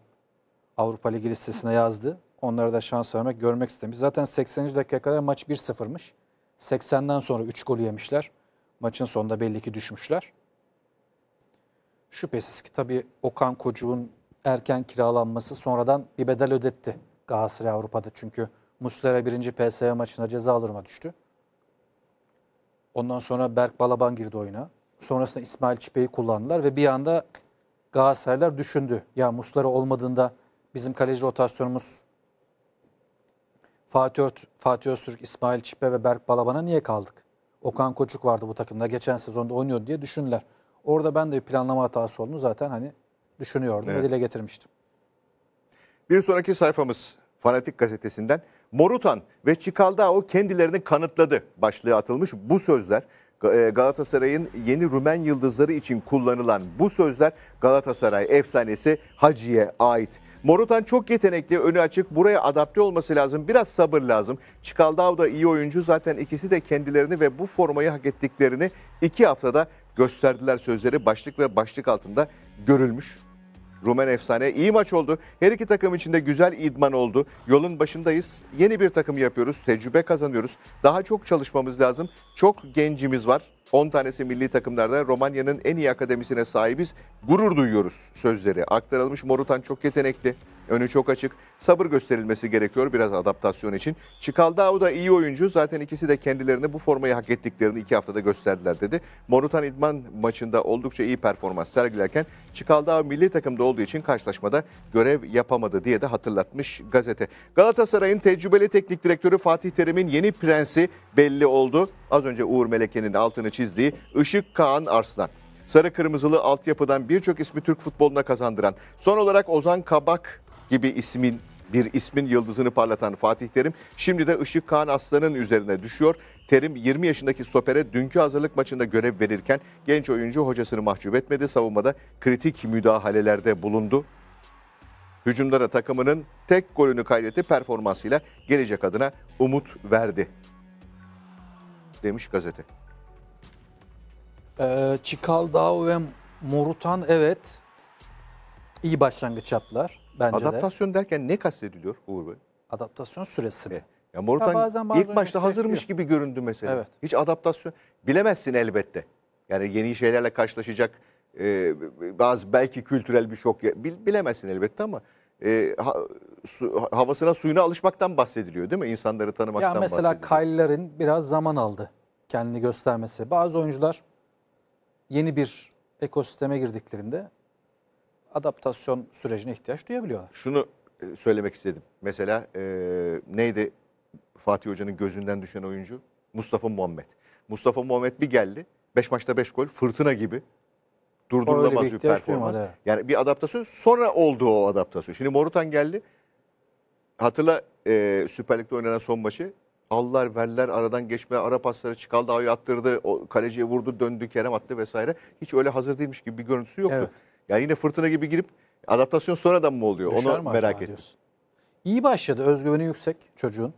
Avrupa Ligi listesine yazdı. Onlara da şans vermek, görmek istemiş. Zaten 80. dakika kadar maç 1-0'mış. 80'den sonra 3 gol yemişler. Maçın sonunda belli ki düşmüşler. Şüphesiz ki tabii Okan Kocuğ'un erken kiralanması sonradan bir bedel ödetti Galatasaray Avrupa'da çünkü Muslera birinci PSV maçında ceza duruma düştü. Ondan sonra Berk Balaban girdi oyuna. Sonrasında İsmail Çipe'yi kullandılar ve bir anda Galatasaraylar düşündü. Ya Muslera olmadığında bizim kaleci rotasyonumuz Fatih, Ört, Fatih Öztürk, İsmail Çipe ve Berk Balaban'a niye kaldık? Okan Koçuk vardı bu takımda. Geçen sezonda oynuyordu diye düşündüler. Orada ben de bir planlama hatası olduğunu zaten hani düşünüyordum evet. ve dile getirmiştim. Bir sonraki sayfamız Fanatik gazetesinden Morutan ve Çikalda o kendilerini kanıtladı başlığı atılmış bu sözler. E, Galatasaray'ın yeni Rumen yıldızları için kullanılan bu sözler Galatasaray efsanesi Hacı'ye ait. Morutan çok yetenekli, önü açık. Buraya adapte olması lazım. Biraz sabır lazım. Çikaldav da iyi oyuncu. Zaten ikisi de kendilerini ve bu formayı hak ettiklerini iki haftada gösterdiler sözleri başlık ve başlık altında görülmüş. Rumen efsane iyi maç oldu. Her iki takım için de güzel idman oldu. Yolun başındayız. Yeni bir takım yapıyoruz. Tecrübe kazanıyoruz. Daha çok çalışmamız lazım. Çok gencimiz var. 10 tanesi milli takımlarda Romanya'nın en iyi akademisine sahibiz. Gurur duyuyoruz sözleri. Aktarılmış Morutan çok yetenekli. Önü çok açık. Sabır gösterilmesi gerekiyor biraz adaptasyon için. Çikaldao da iyi oyuncu. Zaten ikisi de kendilerine bu formayı hak ettiklerini iki haftada gösterdiler dedi. Morutan idman maçında oldukça iyi performans sergilerken Çikaldao milli takımda olduğu için karşılaşmada görev yapamadı diye de hatırlatmış gazete. Galatasaray'ın tecrübeli teknik direktörü Fatih Terim'in yeni prensi belli oldu. Az önce Uğur Meleke'nin altını çizdiği Işık Kaan Arslan. Sarı kırmızılı altyapıdan birçok ismi Türk futboluna kazandıran, son olarak Ozan Kabak gibi ismin bir ismin yıldızını parlatan Fatih Terim şimdi de Işık Kaan Aslan'ın üzerine düşüyor. Terim 20 yaşındaki Soper'e dünkü hazırlık maçında görev verirken genç oyuncu hocasını mahcup etmedi. Savunmada kritik müdahalelerde bulundu. Hücumlara takımının tek golünü kaydetti performansıyla gelecek adına umut verdi demiş gazete. Ee, Çikaldao ve Morutan evet iyi başlangıç yaptılar bence de. Adaptasyon derken ne kastediliyor Uğur Bey? Adaptasyon süresi mi? Eh, ya Morutan Ha, bazen ilk başta şey hazırmış gibi göründü mesela. Evet. Hiç adaptasyon bilemezsin elbette. Yani yeni şeylerle karşılaşacak e, bazı belki kültürel bir şok bilemezsin elbette ama e, ha, su, havasına suyuna alışmaktan bahsediliyor değil mi? İnsanları tanımaktan ya mesela bahsediliyor. Mesela Kyler'in biraz zaman aldı kendini göstermesi. Bazı oyuncular yeni bir ekosisteme girdiklerinde adaptasyon sürecine ihtiyaç duyabiliyorlar. Şunu e, söylemek istedim. Mesela e, neydi Fatih Hoca'nın gözünden düşen oyuncu? Mustafa Muhammed. Mustafa Muhammed bir geldi. 5 maçta 5 gol fırtına gibi durdurulamaz bir, bir performans. evet. Yani bir adaptasyon sonra oldu o adaptasyon. Şimdi Morutan geldi. Hatırla e, Süper Lig'de oynanan son maçı. Allar verler aradan geçme ara pasları çıkaldı ayı attırdı. O kaleciye vurdu döndü Kerem attı vesaire. Hiç öyle hazır değilmiş gibi bir görüntüsü yoktu. Evet. Yani yine fırtına gibi girip adaptasyon sonradan mı oluyor? Düşer Onu merak ediyorsun. İyi başladı. Özgüveni yüksek çocuğun.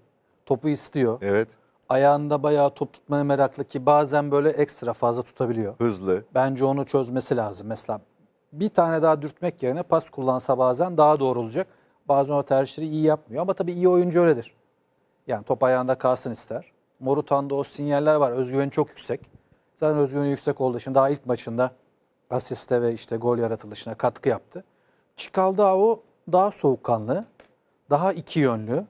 Topu istiyor. Evet ayağında bayağı top tutmaya meraklı ki bazen böyle ekstra fazla tutabiliyor. Hızlı. Bence onu çözmesi lazım. Mesela bir tane daha dürtmek yerine pas kullansa bazen daha doğru olacak. Bazen o tercihleri iyi yapmıyor ama tabii iyi oyuncu öyledir. Yani top ayağında kalsın ister. Morutan'da o sinyaller var. Özgüveni çok yüksek. Zaten özgüveni yüksek olduğu için daha ilk maçında asiste ve işte gol yaratılışına katkı yaptı. o daha soğukkanlı, daha iki yönlü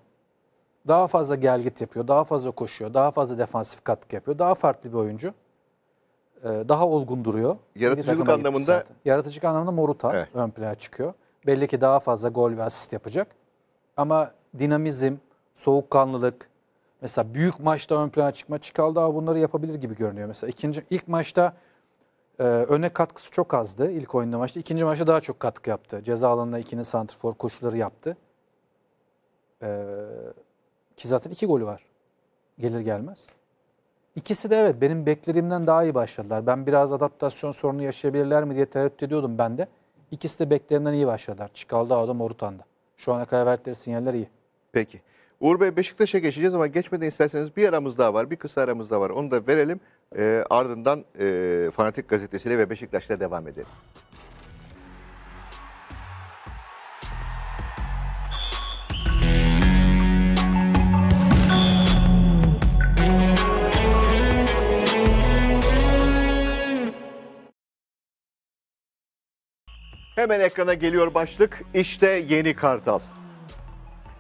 daha fazla gelgit yapıyor, daha fazla koşuyor, daha fazla defansif katkı yapıyor, daha farklı bir oyuncu. Ee, daha olgun duruyor. Yaratıcılık anlamında yaratıcılık anlamında Moruta evet. ön plana çıkıyor. Belli ki daha fazla gol ve asist yapacak. Ama dinamizm, soğukkanlılık, mesela büyük maçta ön plana çıkma Çikaldağ bunları yapabilir gibi görünüyor. Mesela ikinci ilk maçta e, öne katkısı çok azdı ilk oyunda maçta. İkinci maçta daha çok katkı yaptı. Ceza alanına ikinin santrfor koşuları yaptı. Eee ki zaten iki golü var. Gelir gelmez. İkisi de evet benim beklediğimden daha iyi başladılar. Ben biraz adaptasyon sorunu yaşayabilirler mi diye tereddüt ediyordum ben de. İkisi de beklerinden iyi başladılar. Çıkaldı adam Orutan'da. Şu ana kadar verdikleri sinyaller iyi. Peki. Uğur Bey Beşiktaş'a geçeceğiz ama geçmeden isterseniz bir aramız daha var. Bir kısa aramız daha var. Onu da verelim. E, ardından e, Fanatik Gazetesi'yle ve Beşiktaş'la devam edelim. Hemen ekrana geliyor başlık. İşte yeni Kartal.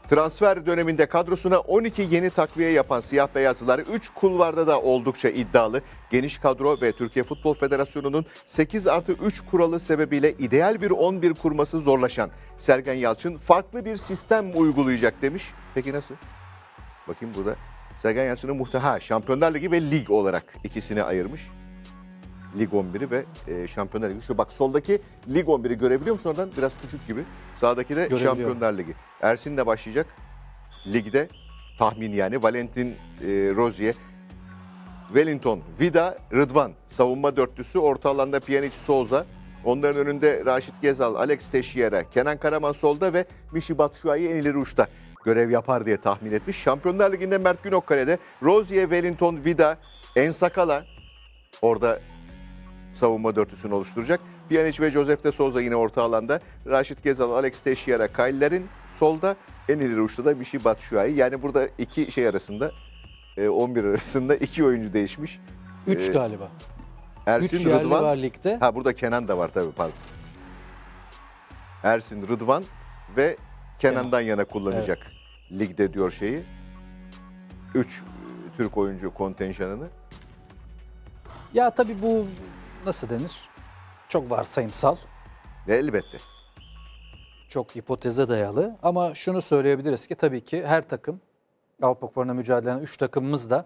Transfer döneminde kadrosuna 12 yeni takviye yapan siyah beyazlılar 3 kulvarda da oldukça iddialı. Geniş kadro ve Türkiye Futbol Federasyonu'nun 8 artı 3 kuralı sebebiyle ideal bir 11 kurması zorlaşan Sergen Yalçın farklı bir sistem uygulayacak demiş. Peki nasıl? Bakayım burada Sergen Yalçın'ın muhtaha Şampiyonlar Ligi ve Lig olarak ikisini ayırmış. Lig 11'i ve e, Şampiyonlar Ligi. Şu bak soldaki Lig 11'i görebiliyor musun oradan? Biraz küçük gibi. Sağdaki de Şampiyonlar Ligi. Ersin de başlayacak. Ligde tahmin yani. Valentin e, Rozier, Wellington, Vida, Rıdvan. Savunma dörtlüsü. Orta alanda Pjanic, Souza. Onların önünde Raşit Gezal, Alex Teşiyere, Kenan Karaman solda ve Mişi Batshuayi en ileri uçta görev yapar diye tahmin etmiş. Şampiyonlar Ligi'nde Mert Günok kalede, Rozier, Wellington, Vida, Ensakala orada savunma dörtlüsünü oluşturacak. Pjanic ve Josef de Souza yine orta alanda. Raşit Gezal, Alex Teixeira, Kayler'in solda. En ileri uçta da Vichy Batshuayi. Yani burada iki şey arasında 11 e, arasında iki oyuncu değişmiş. 3 ee, galiba. Ersin Üç Rıdvan. Var ligde. Ha burada Kenan da var tabii pardon. Ersin Rıdvan ve Kenan'dan yana kullanacak evet. ligde diyor şeyi. 3 e, Türk oyuncu kontenjanını. Ya tabii bu nasıl denir? Çok varsayımsal, Elbette. çok hipoteze dayalı ama şunu söyleyebiliriz ki tabii ki her takım Avrupa Kupalarına mücadele eden 3 takımımız da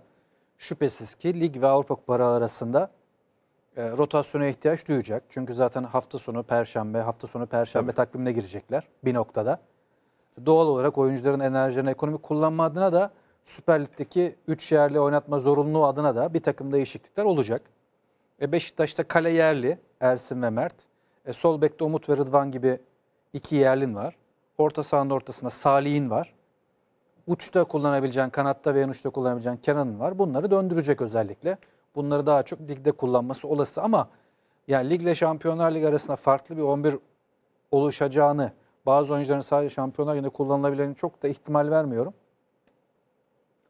şüphesiz ki lig ve Avrupa Kupaları arasında e, rotasyona ihtiyaç duyacak. Çünkü zaten hafta sonu perşembe, hafta sonu perşembe takvimine girecekler bir noktada. Doğal olarak oyuncuların enerjilerini ekonomik kullanma adına da Süper Lig'deki 3 yerli oynatma zorunluluğu adına da bir takım değişiklikler olacak. E Beşiktaş'ta kale yerli Ersin ve Mert. E sol bekte Umut ve Rıdvan gibi iki yerlin var. Orta sahanın ortasında Salih'in var. Uçta kullanabileceğin, kanatta ve en uçta kullanabileceğin Kenan'ın var. Bunları döndürecek özellikle. Bunları daha çok ligde kullanması olası ama yani ligle Şampiyonlar Ligi arasında farklı bir 11 oluşacağını, bazı oyuncuların sadece Şampiyonlar Ligi'nde kullanılabileceğini çok da ihtimal vermiyorum.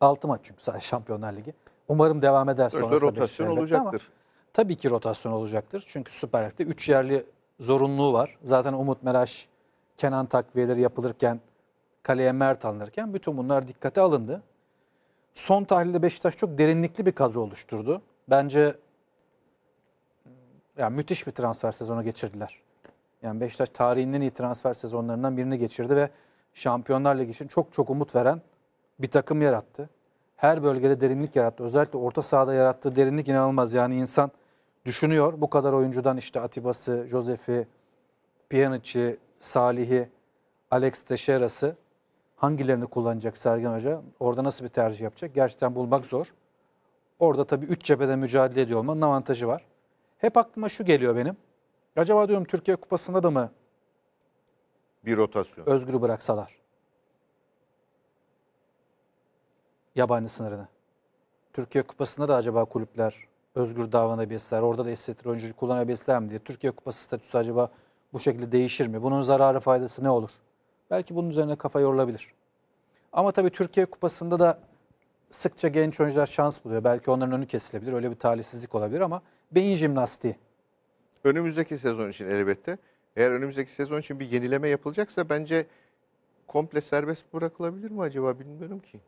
6 maç çünkü sadece Şampiyonlar Ligi. Umarım devam eder sonrasında. İşte rotasyon olacaktır. Ama Tabii ki rotasyon olacaktır. Çünkü Süper Lig'de 3 yerli zorunluluğu var. Zaten Umut Meraş, Kenan takviyeleri yapılırken, kaleye Mert alınırken bütün bunlar dikkate alındı. Son tahlilde Beşiktaş çok derinlikli bir kadro oluşturdu. Bence yani müthiş bir transfer sezonu geçirdiler. Yani Beşiktaş tarihinin en iyi transfer sezonlarından birini geçirdi ve Şampiyonlar Ligi için çok çok umut veren bir takım yarattı. Her bölgede derinlik yarattı. Özellikle orta sahada yarattığı derinlik inanılmaz. Yani insan düşünüyor. Bu kadar oyuncudan işte Atiba'sı, Josef'i, Pjanic'i, Salih'i, Alex Teixeira'sı hangilerini kullanacak Sergen Hoca? Orada nasıl bir tercih yapacak? Gerçekten bulmak zor. Orada tabii üç cephede mücadele ediyor olmanın avantajı var. Hep aklıma şu geliyor benim. Acaba diyorum Türkiye Kupası'nda da mı bir rotasyon. özgür bıraksalar? Yabancı sınırını. Türkiye Kupası'nda da acaba kulüpler özgür davranabilirler, orada da estetik oyuncu kullanabilirler mi diye. Türkiye Kupası statüsü acaba bu şekilde değişir mi? Bunun zararı faydası ne olur? Belki bunun üzerine kafa yorulabilir. Ama tabii Türkiye Kupası'nda da sıkça genç oyuncular şans buluyor. Belki onların önü kesilebilir. Öyle bir talihsizlik olabilir ama beyin jimnastiği. Önümüzdeki sezon için elbette. Eğer önümüzdeki sezon için bir yenileme yapılacaksa bence komple serbest bırakılabilir mi acaba bilmiyorum ki.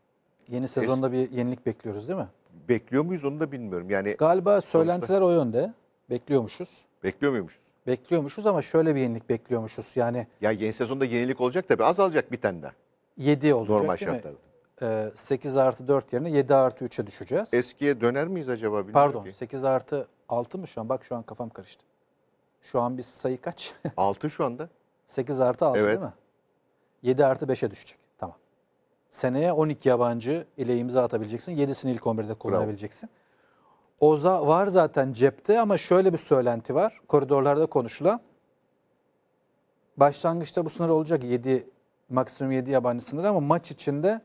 Yeni sezonda bir yenilik bekliyoruz değil mi? Bekliyor muyuz onu da bilmiyorum. Yani Galiba söylentiler o yönde. Bekliyormuşuz. bekliyor muymuşuz? Bekliyormuşuz ama şöyle bir yenilik bekliyormuşuz. Yani Ya yeni sezonda yenilik olacak tabii. Azalacak bir tane daha 7 olacak normal değil şartlarda. mi? Ee, 8 artı 4 yerine 7 artı 3'e düşeceğiz. Eskiye döner miyiz acaba bilmiyorum Pardon ki. 8 artı 6 mı şu an? Bak şu an kafam karıştı. Şu an bir sayı kaç? 6 şu anda. 8 artı 6 Evet. değil mi? 7 artı 5'e düşecek seneye 12 yabancı ile imza atabileceksin. 7'sini ilk 11'de kullanabileceksin. O za var zaten cepte ama şöyle bir söylenti var. Koridorlarda konuşulan. Başlangıçta bu sınır olacak 7 maksimum 7 yabancı sınır ama maç içinde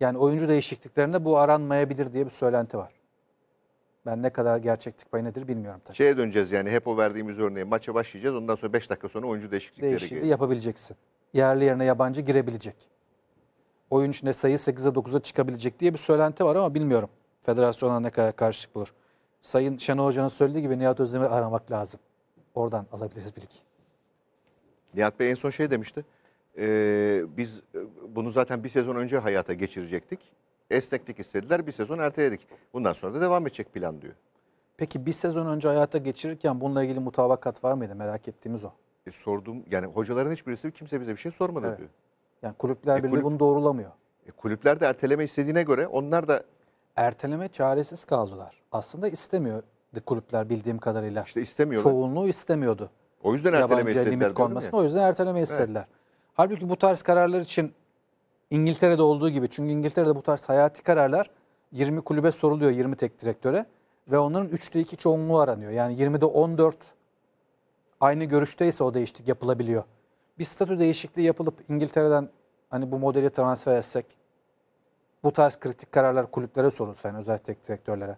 yani oyuncu değişikliklerinde bu aranmayabilir diye bir söylenti var. Ben ne kadar gerçeklik payı nedir bilmiyorum tabii. Şeye döneceğiz yani hep o verdiğimiz örneği maça başlayacağız. Ondan sonra 5 dakika sonra oyuncu değişiklikleri Değişikliği yapabileceksin. Yerli yerine yabancı girebilecek oyun içinde sayı 8'e 9'a çıkabilecek diye bir söylenti var ama bilmiyorum. Federasyona ne kadar karşılık bulur. Sayın Şenol Hoca'nın söylediği gibi Nihat Özdemir'i aramak lazım. Oradan alabiliriz bilgi. Nihat Bey en son şey demişti. Ee, biz e, bunu zaten bir sezon önce hayata geçirecektik. Esneklik istediler bir sezon erteledik. Bundan sonra da devam edecek plan diyor. Peki bir sezon önce hayata geçirirken bununla ilgili mutabakat var mıydı? Merak ettiğimiz o. E, sorduğum yani hocaların hiçbirisi kimse bize bir şey sormadı evet. diyor. Yani kulüpler e, kulüp, bunu doğrulamıyor. E, kulüpler de erteleme istediğine göre onlar da... Erteleme çaresiz kaldılar. Aslında istemiyordu kulüpler bildiğim kadarıyla. İşte istemiyordu. Çoğunluğu istemiyordu. O yüzden Yabancı erteleme istediler. limit konmasını o yüzden erteleme istediler. Evet. Halbuki bu tarz kararlar için İngiltere'de olduğu gibi çünkü İngiltere'de bu tarz hayati kararlar 20 kulübe soruluyor 20 tek direktöre ve onların 3'te 2 çoğunluğu aranıyor. Yani 20'de 14 aynı görüşteyse o değişiklik yapılabiliyor bir statü değişikliği yapılıp İngiltere'den hani bu modeli transfer etsek bu tarz kritik kararlar kulüplere sorulsa yani özel tek direktörlere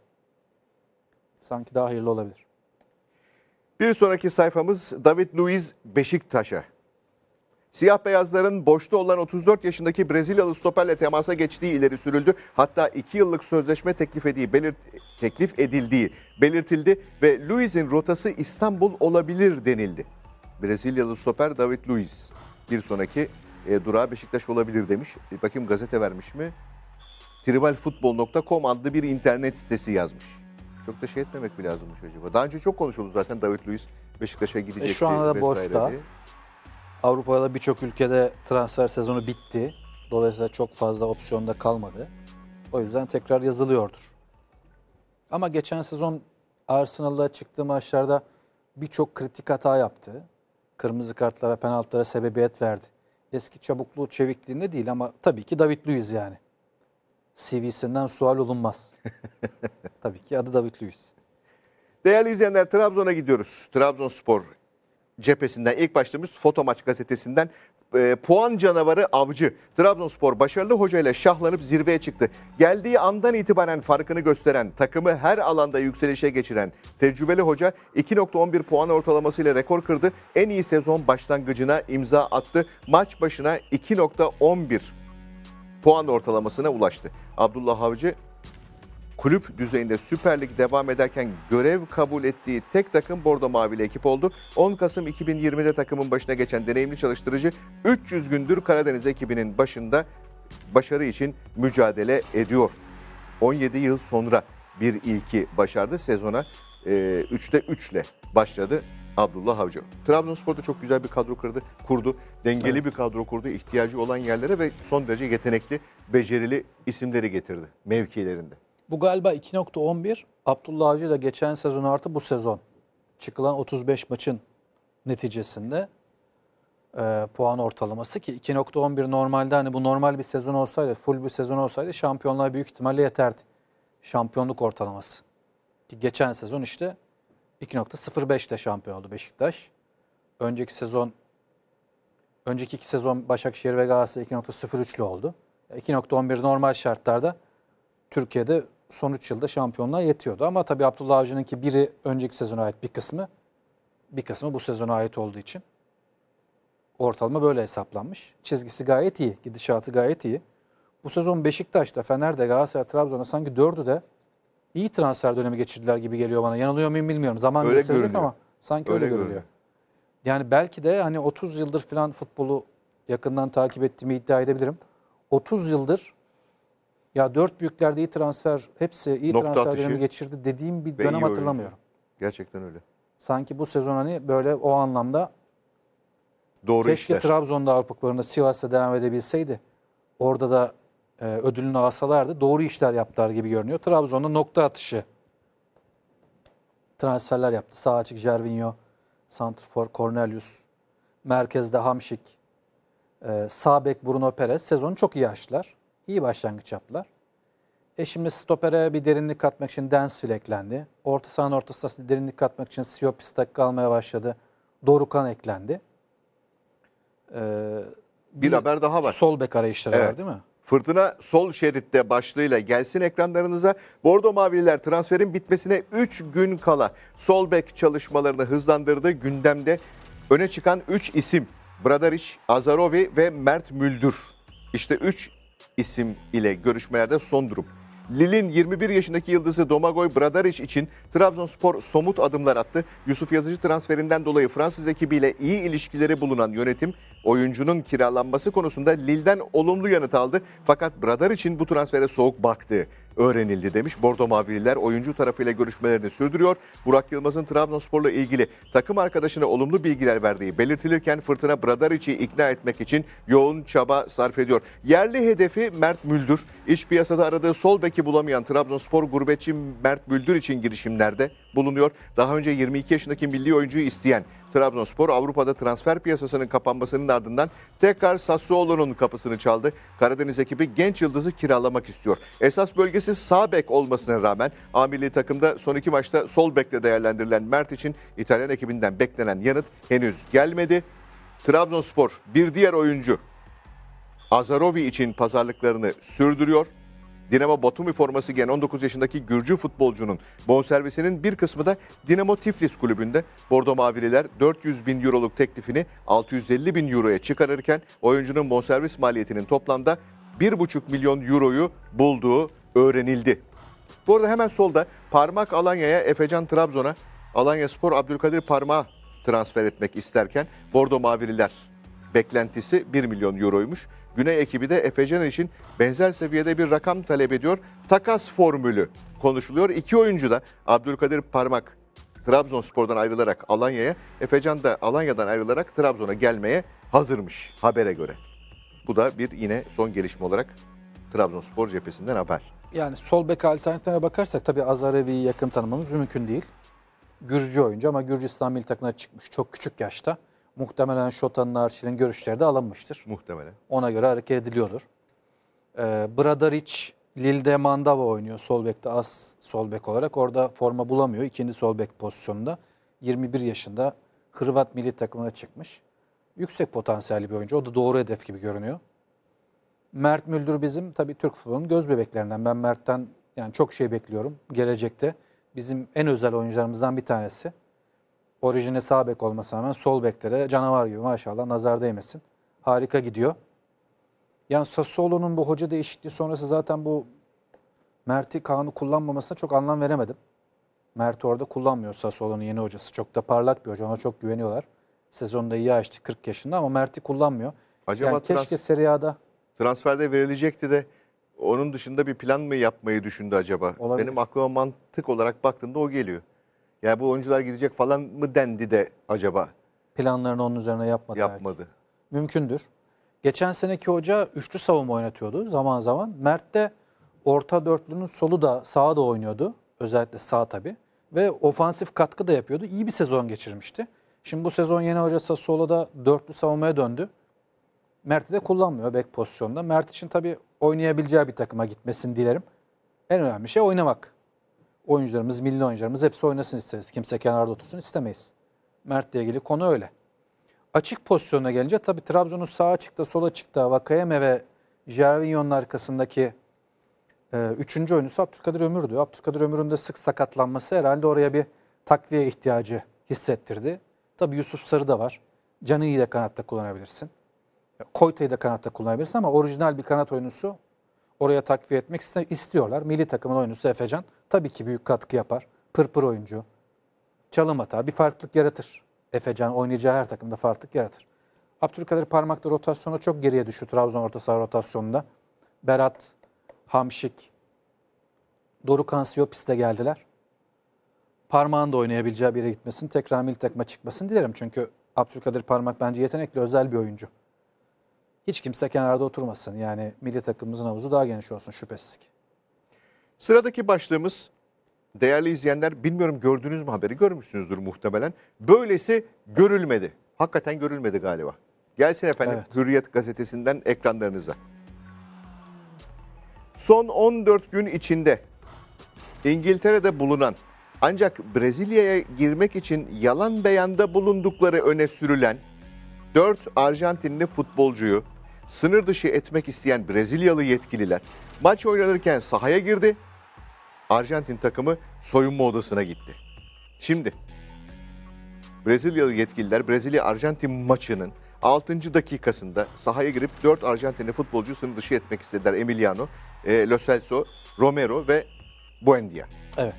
sanki daha hayırlı olabilir. Bir sonraki sayfamız David Luiz Beşiktaş'a. Siyah beyazların boşta olan 34 yaşındaki Brezilyalı stoperle temasa geçtiği ileri sürüldü. Hatta 2 yıllık sözleşme teklif edildiği, belirt teklif edildiği belirtildi ve Luiz'in rotası İstanbul olabilir denildi. Brezilyalı stoper David Luiz. Bir sonraki e, durağı Beşiktaş olabilir demiş. E, bakayım gazete vermiş mi? tribalfutbol.com adlı bir internet sitesi yazmış. Çok da şey etmemek mi lazımmış acaba? Daha önce çok konuşuldu zaten David Luiz Beşiktaş'a gidecek. E şu anda da boşta. Avrupa'da birçok ülkede transfer sezonu bitti. Dolayısıyla çok fazla opsiyonda kalmadı. O yüzden tekrar yazılıyordur. Ama geçen sezon Arsenal'da çıktığı maçlarda birçok kritik hata yaptı kırmızı kartlara, penaltılara sebebiyet verdi. Eski çabukluğu, çevikliğinde değil ama tabii ki David Luiz yani. CV'sinden sual olunmaz. tabii ki adı David Luiz. Değerli izleyenler Trabzon'a gidiyoruz. Trabzonspor cephesinden ilk başlamış Maç gazetesinden e, puan canavarı avcı. Trabzonspor başarılı hocayla şahlanıp zirveye çıktı. Geldiği andan itibaren farkını gösteren, takımı her alanda yükselişe geçiren tecrübeli hoca 2.11 puan ortalamasıyla rekor kırdı. En iyi sezon başlangıcına imza attı. Maç başına 2.11 puan ortalamasına ulaştı. Abdullah Avcı kulüp düzeyinde Süper Lig devam ederken görev kabul ettiği tek takım Bordo Mavili ekip oldu. 10 Kasım 2020'de takımın başına geçen deneyimli çalıştırıcı 300 gündür Karadeniz ekibinin başında başarı için mücadele ediyor. 17 yıl sonra bir ilki başardı. Sezona e, 3'te 3 ile başladı Abdullah Avcı. Trabzonspor'da çok güzel bir kadro kurdu. kurdu. Dengeli evet. bir kadro kurdu. ihtiyacı olan yerlere ve son derece yetenekli, becerili isimleri getirdi mevkilerinde. Bu galiba 2.11. Abdullah Avcı da geçen sezon artı bu sezon çıkılan 35 maçın neticesinde e, puan ortalaması ki 2.11 normalde hani bu normal bir sezon olsaydı, full bir sezon olsaydı şampiyonlar büyük ihtimalle yeterdi. Şampiyonluk ortalaması. Ki geçen sezon işte 2.05'te şampiyon oldu Beşiktaş. Önceki sezon önceki iki sezon Başakşehir ve Galatasaray 2.03'lü oldu. 2.11 e, normal şartlarda Türkiye'de son 3 yılda şampiyonluğa yetiyordu. Ama tabii Abdullah Avcı'nın ki biri önceki sezona ait bir kısmı, bir kısmı bu sezona ait olduğu için ortalama böyle hesaplanmış. Çizgisi gayet iyi, gidişatı gayet iyi. Bu sezon Beşiktaş'ta, Fener'de, Galatasaray, Trabzon'da sanki dördü de iyi transfer dönemi geçirdiler gibi geliyor bana. Yanılıyor muyum bilmiyorum. Zaman öyle gösterecek görünüyor. ama sanki öyle, öyle görünüyor. Yani belki de hani 30 yıldır falan futbolu yakından takip ettiğimi iddia edebilirim. 30 yıldır ya dört büyüklerde iyi transfer hepsi iyi Nokta transfer dönemi geçirdi dediğim bir dönem hatırlamıyorum. Gerçekten öyle. Sanki bu sezon hani böyle o anlamda Doğru keşke işler. Trabzon'da Avrupa Kupalarında Sivas'ta devam edebilseydi. Orada da e, ödülünü alsalardı doğru işler yaptılar gibi görünüyor. Trabzon'da nokta atışı transferler yaptı. Sağ açık Jervinho, Santrfor, Cornelius, merkezde Hamşik, e, sağ bek Bruno Perez sezonu çok iyi açtılar. İyi başlangıç yaptılar. E şimdi stopere bir derinlik katmak için Densfield eklendi. Orta sahanın orta sahası derinlik katmak için Siopistak kalmaya başladı. Dorukan eklendi. Ee, bir, bir haber daha var. Sol bek arayışları evet. var değil mi? Fırtına sol şeritte başlığıyla gelsin ekranlarınıza. Bordo Mavililer transferin bitmesine 3 gün kala sol bek çalışmalarını hızlandırdı. Gündemde öne çıkan 3 isim Bradaric, Azarovi ve Mert Müldür. İşte 3 isim ile görüşmelerde son durum. Lille'in 21 yaşındaki yıldızı Domagoj Bradaric için Trabzonspor somut adımlar attı. Yusuf Yazıcı transferinden dolayı Fransız ekibiyle iyi ilişkileri bulunan yönetim oyuncunun kiralanması konusunda Lille'den olumlu yanıt aldı. Fakat Bradar için bu transfere soğuk baktı öğrenildi demiş. Bordo Mavililer oyuncu tarafıyla görüşmelerini sürdürüyor. Burak Yılmaz'ın Trabzonspor'la ilgili takım arkadaşına olumlu bilgiler verdiği belirtilirken Fırtına Bradariç'i ikna etmek için yoğun çaba sarf ediyor. Yerli hedefi Mert Müldür. İç piyasada aradığı sol beki bulamayan Trabzonspor gurbetçi Mert Müldür için girişimlerde bulunuyor. Daha önce 22 yaşındaki milli oyuncuyu isteyen Trabzonspor Avrupa'da transfer piyasasının kapanmasının ardından tekrar Sassuolo'nun kapısını çaldı. Karadeniz ekibi genç yıldızı kiralamak istiyor. Esas bölgesi sağ bek olmasına rağmen A takımda son iki maçta sol bekle değerlendirilen Mert için İtalyan ekibinden beklenen yanıt henüz gelmedi. Trabzonspor bir diğer oyuncu Azarovi için pazarlıklarını sürdürüyor. Dinamo Batumi forması giyen 19 yaşındaki Gürcü futbolcunun bonservisinin bir kısmı da Dinamo Tiflis kulübünde. Bordo Mavililer 400 bin euroluk teklifini 650 bin euroya çıkarırken oyuncunun bonservis maliyetinin toplamda 1,5 milyon euroyu bulduğu öğrenildi. Bu arada hemen solda parmak Alanya'ya, Efecan Trabzon'a, Alanya Spor Abdülkadir Parmağı transfer etmek isterken Bordo Mavililer beklentisi 1 milyon euroymuş. Güney ekibi de Efecan için benzer seviyede bir rakam talep ediyor. Takas formülü konuşuluyor. İki oyuncu da Abdülkadir Parmak Trabzonspor'dan ayrılarak Alanya'ya, Efecan da Alanya'dan ayrılarak Trabzon'a gelmeye hazırmış habere göre. Bu da bir yine son gelişme olarak Trabzonspor cephesinden haber. Yani sol bek alternatiflerine bakarsak tabii Azarevi'yi yakın tanımamız mümkün değil. Gürcü oyuncu ama Gürcistan milli takımına çıkmış çok küçük yaşta. Muhtemelen Şota'nın Arşin'in görüşleri de alınmıştır. Muhtemelen. Ona göre hareket ediliyordur. Ee, Bradaric Lille'de Mandava oynuyor sol bekte az sol bek olarak. Orada forma bulamıyor. ikinci sol bek pozisyonunda. 21 yaşında Hırvat milli takımına çıkmış. Yüksek potansiyelli bir oyuncu. O da doğru hedef gibi görünüyor. Mert Müldür bizim tabii Türk futbolunun göz bebeklerinden. Ben Mert'ten yani çok şey bekliyorum gelecekte. Bizim en özel oyuncularımızdan bir tanesi. Orijine sağ bek olmasına rağmen sol bekte canavar gibi maşallah nazar değmesin. Harika gidiyor. Yani Sassuolo'nun bu hoca değişikliği sonrası zaten bu Mert'i Kaan'ı kullanmamasına çok anlam veremedim. Mert'i orada kullanmıyor Sassuolo'nun yeni hocası. Çok da parlak bir hoca. Ona çok güveniyorlar. Sezonda iyi açtı 40 yaşında ama Mert'i kullanmıyor. Acaba yani keşke Serie A'da transferde verilecekti de onun dışında bir plan mı yapmayı düşündü acaba? Olabilir. Benim aklıma mantık olarak baktığımda o geliyor. Ya bu oyuncular gidecek falan mı dendi de acaba? Planlarını onun üzerine yapmadı. Yapmadı. Belki. Mümkündür. Geçen seneki hoca üçlü savunma oynatıyordu zaman zaman. Mert de orta dörtlünün solu da sağa da oynuyordu. Özellikle sağ tabii. Ve ofansif katkı da yapıyordu. İyi bir sezon geçirmişti. Şimdi bu sezon yeni hoca da dörtlü savunmaya döndü. Mert'i de kullanmıyor bek pozisyonunda. Mert için tabii oynayabileceği bir takıma gitmesini dilerim. En önemli şey oynamak oyuncularımız, milli oyuncularımız hepsi oynasın isteriz. Kimse kenarda otursun istemeyiz. Mert'le ilgili konu öyle. Açık pozisyona gelince tabii Trabzon'un sağa açıkta, sola açıkta. Vakayeme ve Jervinho'nun arkasındaki e, üçüncü oyuncusu Abdülkadir Ömür'dü. Abdülkadir Ömür'ün de sık sakatlanması herhalde oraya bir takviye ihtiyacı hissettirdi. Tabii Yusuf Sarı da var. Canı'yı da kanatta kullanabilirsin. Koyta'yı da kanatta kullanabilirsin ama orijinal bir kanat oyuncusu oraya takviye etmek istiyorlar. Milli takımın oyuncusu Efecan tabii ki büyük katkı yapar. Pırpır oyuncu. Çalım atar. Bir farklılık yaratır. Efecan oynayacağı her takımda farklılık yaratır. Abdülkadir Parmak'ta rotasyona çok geriye düştü Trabzon orta saha rotasyonunda. Berat, Hamşik, Doruk Ansiyopis'te geldiler. Parmağın da oynayabileceği bir yere gitmesini, tekrar milli takıma çıkmasını dilerim. Çünkü Abdülkadir Parmak bence yetenekli, özel bir oyuncu hiç kimse kenarda oturmasın. Yani milli takımımızın havuzu daha geniş olsun şüphesiz ki. Sıradaki başlığımız değerli izleyenler bilmiyorum gördünüz mü haberi görmüşsünüzdür muhtemelen. Böylesi görülmedi. Hakikaten görülmedi galiba. Gelsin efendim evet. Hürriyet gazetesinden ekranlarınıza. Son 14 gün içinde İngiltere'de bulunan ancak Brezilya'ya girmek için yalan beyanda bulundukları öne sürülen 4. Arjantinli futbolcuyu sınır dışı etmek isteyen Brezilyalı yetkililer maç oynanırken sahaya girdi. Arjantin takımı soyunma odasına gitti. Şimdi Brezilyalı yetkililer Brezilya-Arjantin maçının 6. dakikasında sahaya girip 4 Arjantinli futbolcuyu sınır dışı etmek istediler. Emiliano, e, Lo Celso, Romero ve Buendia. Evet.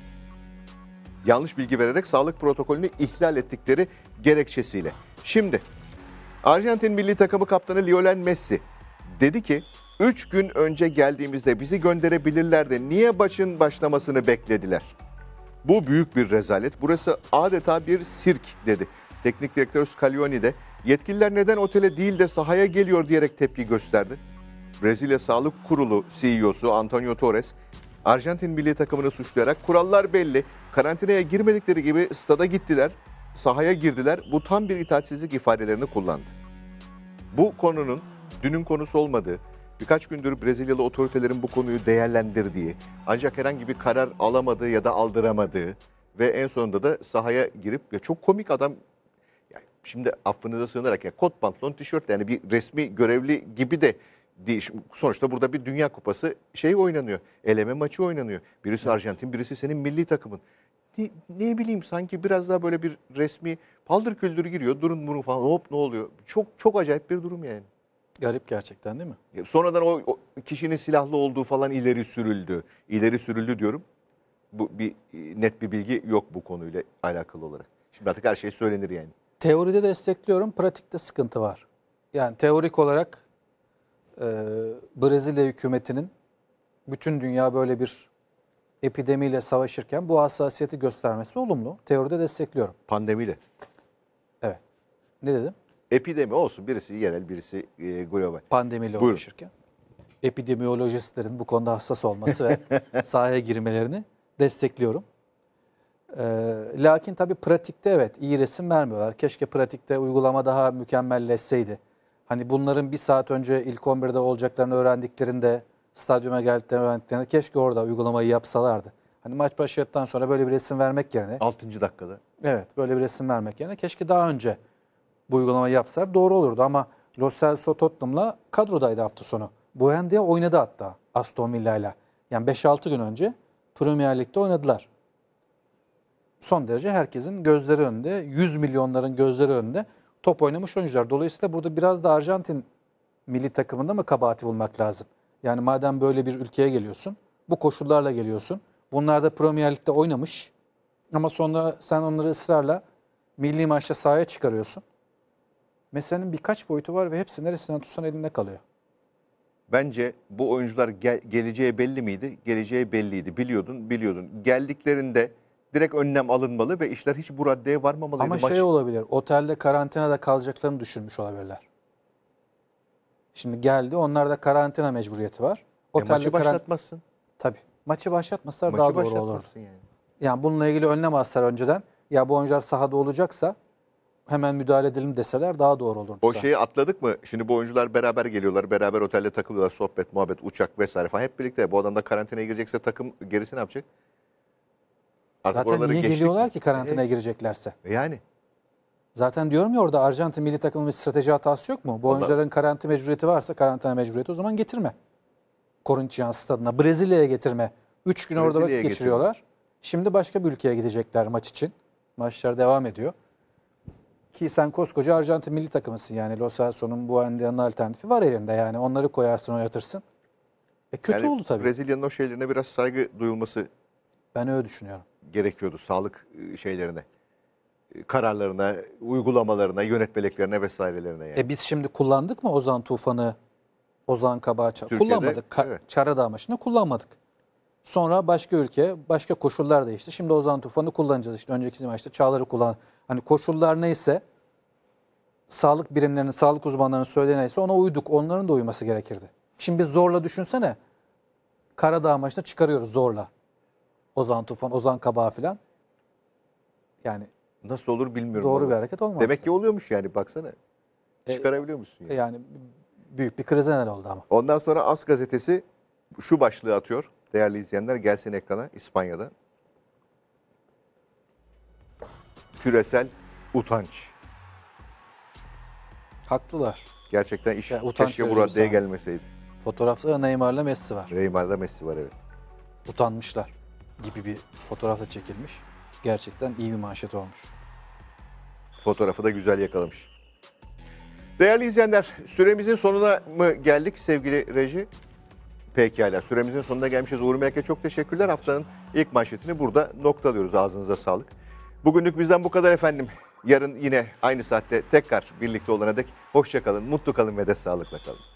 Yanlış bilgi vererek sağlık protokolünü ihlal ettikleri gerekçesiyle. Şimdi Arjantin milli takımı kaptanı Lionel Messi dedi ki 3 gün önce geldiğimizde bizi gönderebilirler de niye başın başlamasını beklediler? Bu büyük bir rezalet. Burası adeta bir sirk dedi. Teknik direktör Scaloni de yetkililer neden otele değil de sahaya geliyor diyerek tepki gösterdi. Brezilya Sağlık Kurulu CEO'su Antonio Torres, Arjantin milli takımını suçlayarak kurallar belli, karantinaya girmedikleri gibi stada gittiler, sahaya girdiler. Bu tam bir itaatsizlik ifadelerini kullandı. Bu konunun dünün konusu olmadığı, birkaç gündür Brezilyalı otoritelerin bu konuyu değerlendirdiği, ancak herhangi bir karar alamadığı ya da aldıramadığı ve en sonunda da sahaya girip ya çok komik adam yani şimdi affınıza sığınarak ya kot pantolon tişört yani bir resmi görevli gibi de değil. Sonuçta burada bir Dünya Kupası şey oynanıyor. Eleme maçı oynanıyor. Birisi Arjantin, birisi senin milli takımın ne bileyim sanki biraz daha böyle bir resmi paldır küldür giriyor. Durun bunu falan hop ne oluyor? Çok çok acayip bir durum yani. Garip gerçekten değil mi? Ya sonradan o, o kişinin silahlı olduğu falan ileri sürüldü. İleri sürüldü diyorum. Bu bir e, net bir bilgi yok bu konuyla alakalı olarak. Şimdi artık her şey söylenir yani. Teoride destekliyorum, pratikte sıkıntı var. Yani teorik olarak e, Brezilya hükümetinin bütün dünya böyle bir epidemiyle savaşırken bu hassasiyeti göstermesi olumlu. Teoride destekliyorum. Pandemiyle. Evet. Ne dedim? Epidemi olsun. Birisi yerel, birisi e, global. Pandemiyle uğraşırken. Epidemiolojistlerin bu konuda hassas olması ve sahaya girmelerini destekliyorum. E, lakin tabii pratikte evet iyi resim vermiyorlar. Keşke pratikte uygulama daha mükemmelleşseydi. Hani bunların bir saat önce ilk 11'de olacaklarını öğrendiklerinde stadyuma geldiklerini öğrendiklerinde keşke orada uygulamayı yapsalardı. Hani maç başladıktan sonra böyle bir resim vermek yerine. 6. dakikada. Evet böyle bir resim vermek yerine keşke daha önce bu uygulamayı yapsalar doğru olurdu ama Los Celso Tottenham'la kadrodaydı hafta sonu. Buendia oynadı hatta Aston Villa'yla. Yani 5-6 gün önce Premier Lig'de oynadılar. Son derece herkesin gözleri önünde, 100 milyonların gözleri önünde top oynamış oyuncular. Dolayısıyla burada biraz da Arjantin milli takımında mı kabahati bulmak lazım? Yani madem böyle bir ülkeye geliyorsun, bu koşullarla geliyorsun. Bunlar da Premier Lig'de oynamış ama sonra sen onları ısrarla milli maçla sahaya çıkarıyorsun. Meselenin birkaç boyutu var ve hepsi neresinden tutsan elinde kalıyor. Bence bu oyuncular ge geleceği belli miydi? Geleceği belliydi. Biliyordun, biliyordun. Geldiklerinde direkt önlem alınmalı ve işler hiç bu raddeye varmamalıydı. Ama Maç... şey olabilir, otelde karantinada kalacaklarını düşünmüş olabilirler. Şimdi geldi. Onlarda karantina mecburiyeti var. E, otelde e maçı karant- başlatmazsın. Tabii. Maçı başlatmasalar maçı daha doğru olur. Yani. yani bununla ilgili önlem alsalar önceden. Ya bu oyuncular sahada olacaksa hemen müdahale edelim deseler daha doğru olur. O şeyi atladık mı? Şimdi bu oyuncular beraber geliyorlar, beraber otelde takılıyorlar, sohbet, muhabbet, uçak vesaire falan hep birlikte. Bu adam da karantinaya girecekse takım gerisi ne yapacak? Artık Zaten niye geliyorlar ki karantinaya e, gireceklerse? Yani. Zaten diyorum ya orada Arjantin milli takımın bir strateji hatası yok mu? Bu oyuncuların karantina mecburiyeti varsa karantina mecburiyeti o zaman getirme. Corinthians stadına Brezilya'ya getirme. 3 gün orada vakit Brezilya'ya geçiriyorlar. Şimdi başka bir ülkeye gidecekler maç için. Maçlar devam ediyor. Ki sen koskoca Arjantin milli takımısın yani. Los Celso'nun bu Andia'nın alternatifi var elinde yani. Onları koyarsın oynatırsın. E kötü Yani oldu tabii. Brezilya'nın o şeylerine biraz saygı duyulması ben öyle düşünüyorum. gerekiyordu sağlık ıı, şeylerine kararlarına, uygulamalarına, yönetmeliklerine vesairelerine yani. E biz şimdi kullandık mı Ozan Tufan'ı, Ozan Kabağa Kabağaç'a? Kullanmadık. Ka evet. Çaradağ maçını kullanmadık. Sonra başka ülke, başka koşullar değişti. Şimdi Ozan Tufan'ı kullanacağız işte önceki maçta Çağlar'ı kullan. Hani koşullar neyse sağlık birimlerinin, sağlık uzmanlarının söylediği neyse ona uyduk. Onların da uyması gerekirdi. Şimdi biz zorla düşünsene. Karadağ maçına çıkarıyoruz zorla. Ozan Tufan, Ozan Kabağa filan. Yani Nasıl olur bilmiyorum. Doğru bir hareket olmaz. Demek ki oluyormuş yani baksana. E, Çıkarabiliyor musun? Yani. yani büyük bir krize neden oldu ama. Ondan sonra As gazetesi şu başlığı atıyor. Değerli izleyenler gelsin ekrana İspanya'da. Küresel utanç. Haklılar. Gerçekten iş yani keşke bu raddeye gelmeseydi. Fotoğrafta Neymar'la Messi var. Neymar'la Messi var evet. Utanmışlar gibi bir fotoğrafla çekilmiş. Gerçekten iyi bir manşet olmuş. Fotoğrafı da güzel yakalamış. Değerli izleyenler, süremizin sonuna mı geldik sevgili reji? Pekala, süremizin sonuna gelmişiz. Uğur Melek'e çok teşekkürler. Haftanın ilk manşetini burada noktalıyoruz. Ağzınıza sağlık. Bugünlük bizden bu kadar efendim. Yarın yine aynı saatte tekrar birlikte olana dek hoşçakalın, mutlu kalın ve de sağlıkla kalın.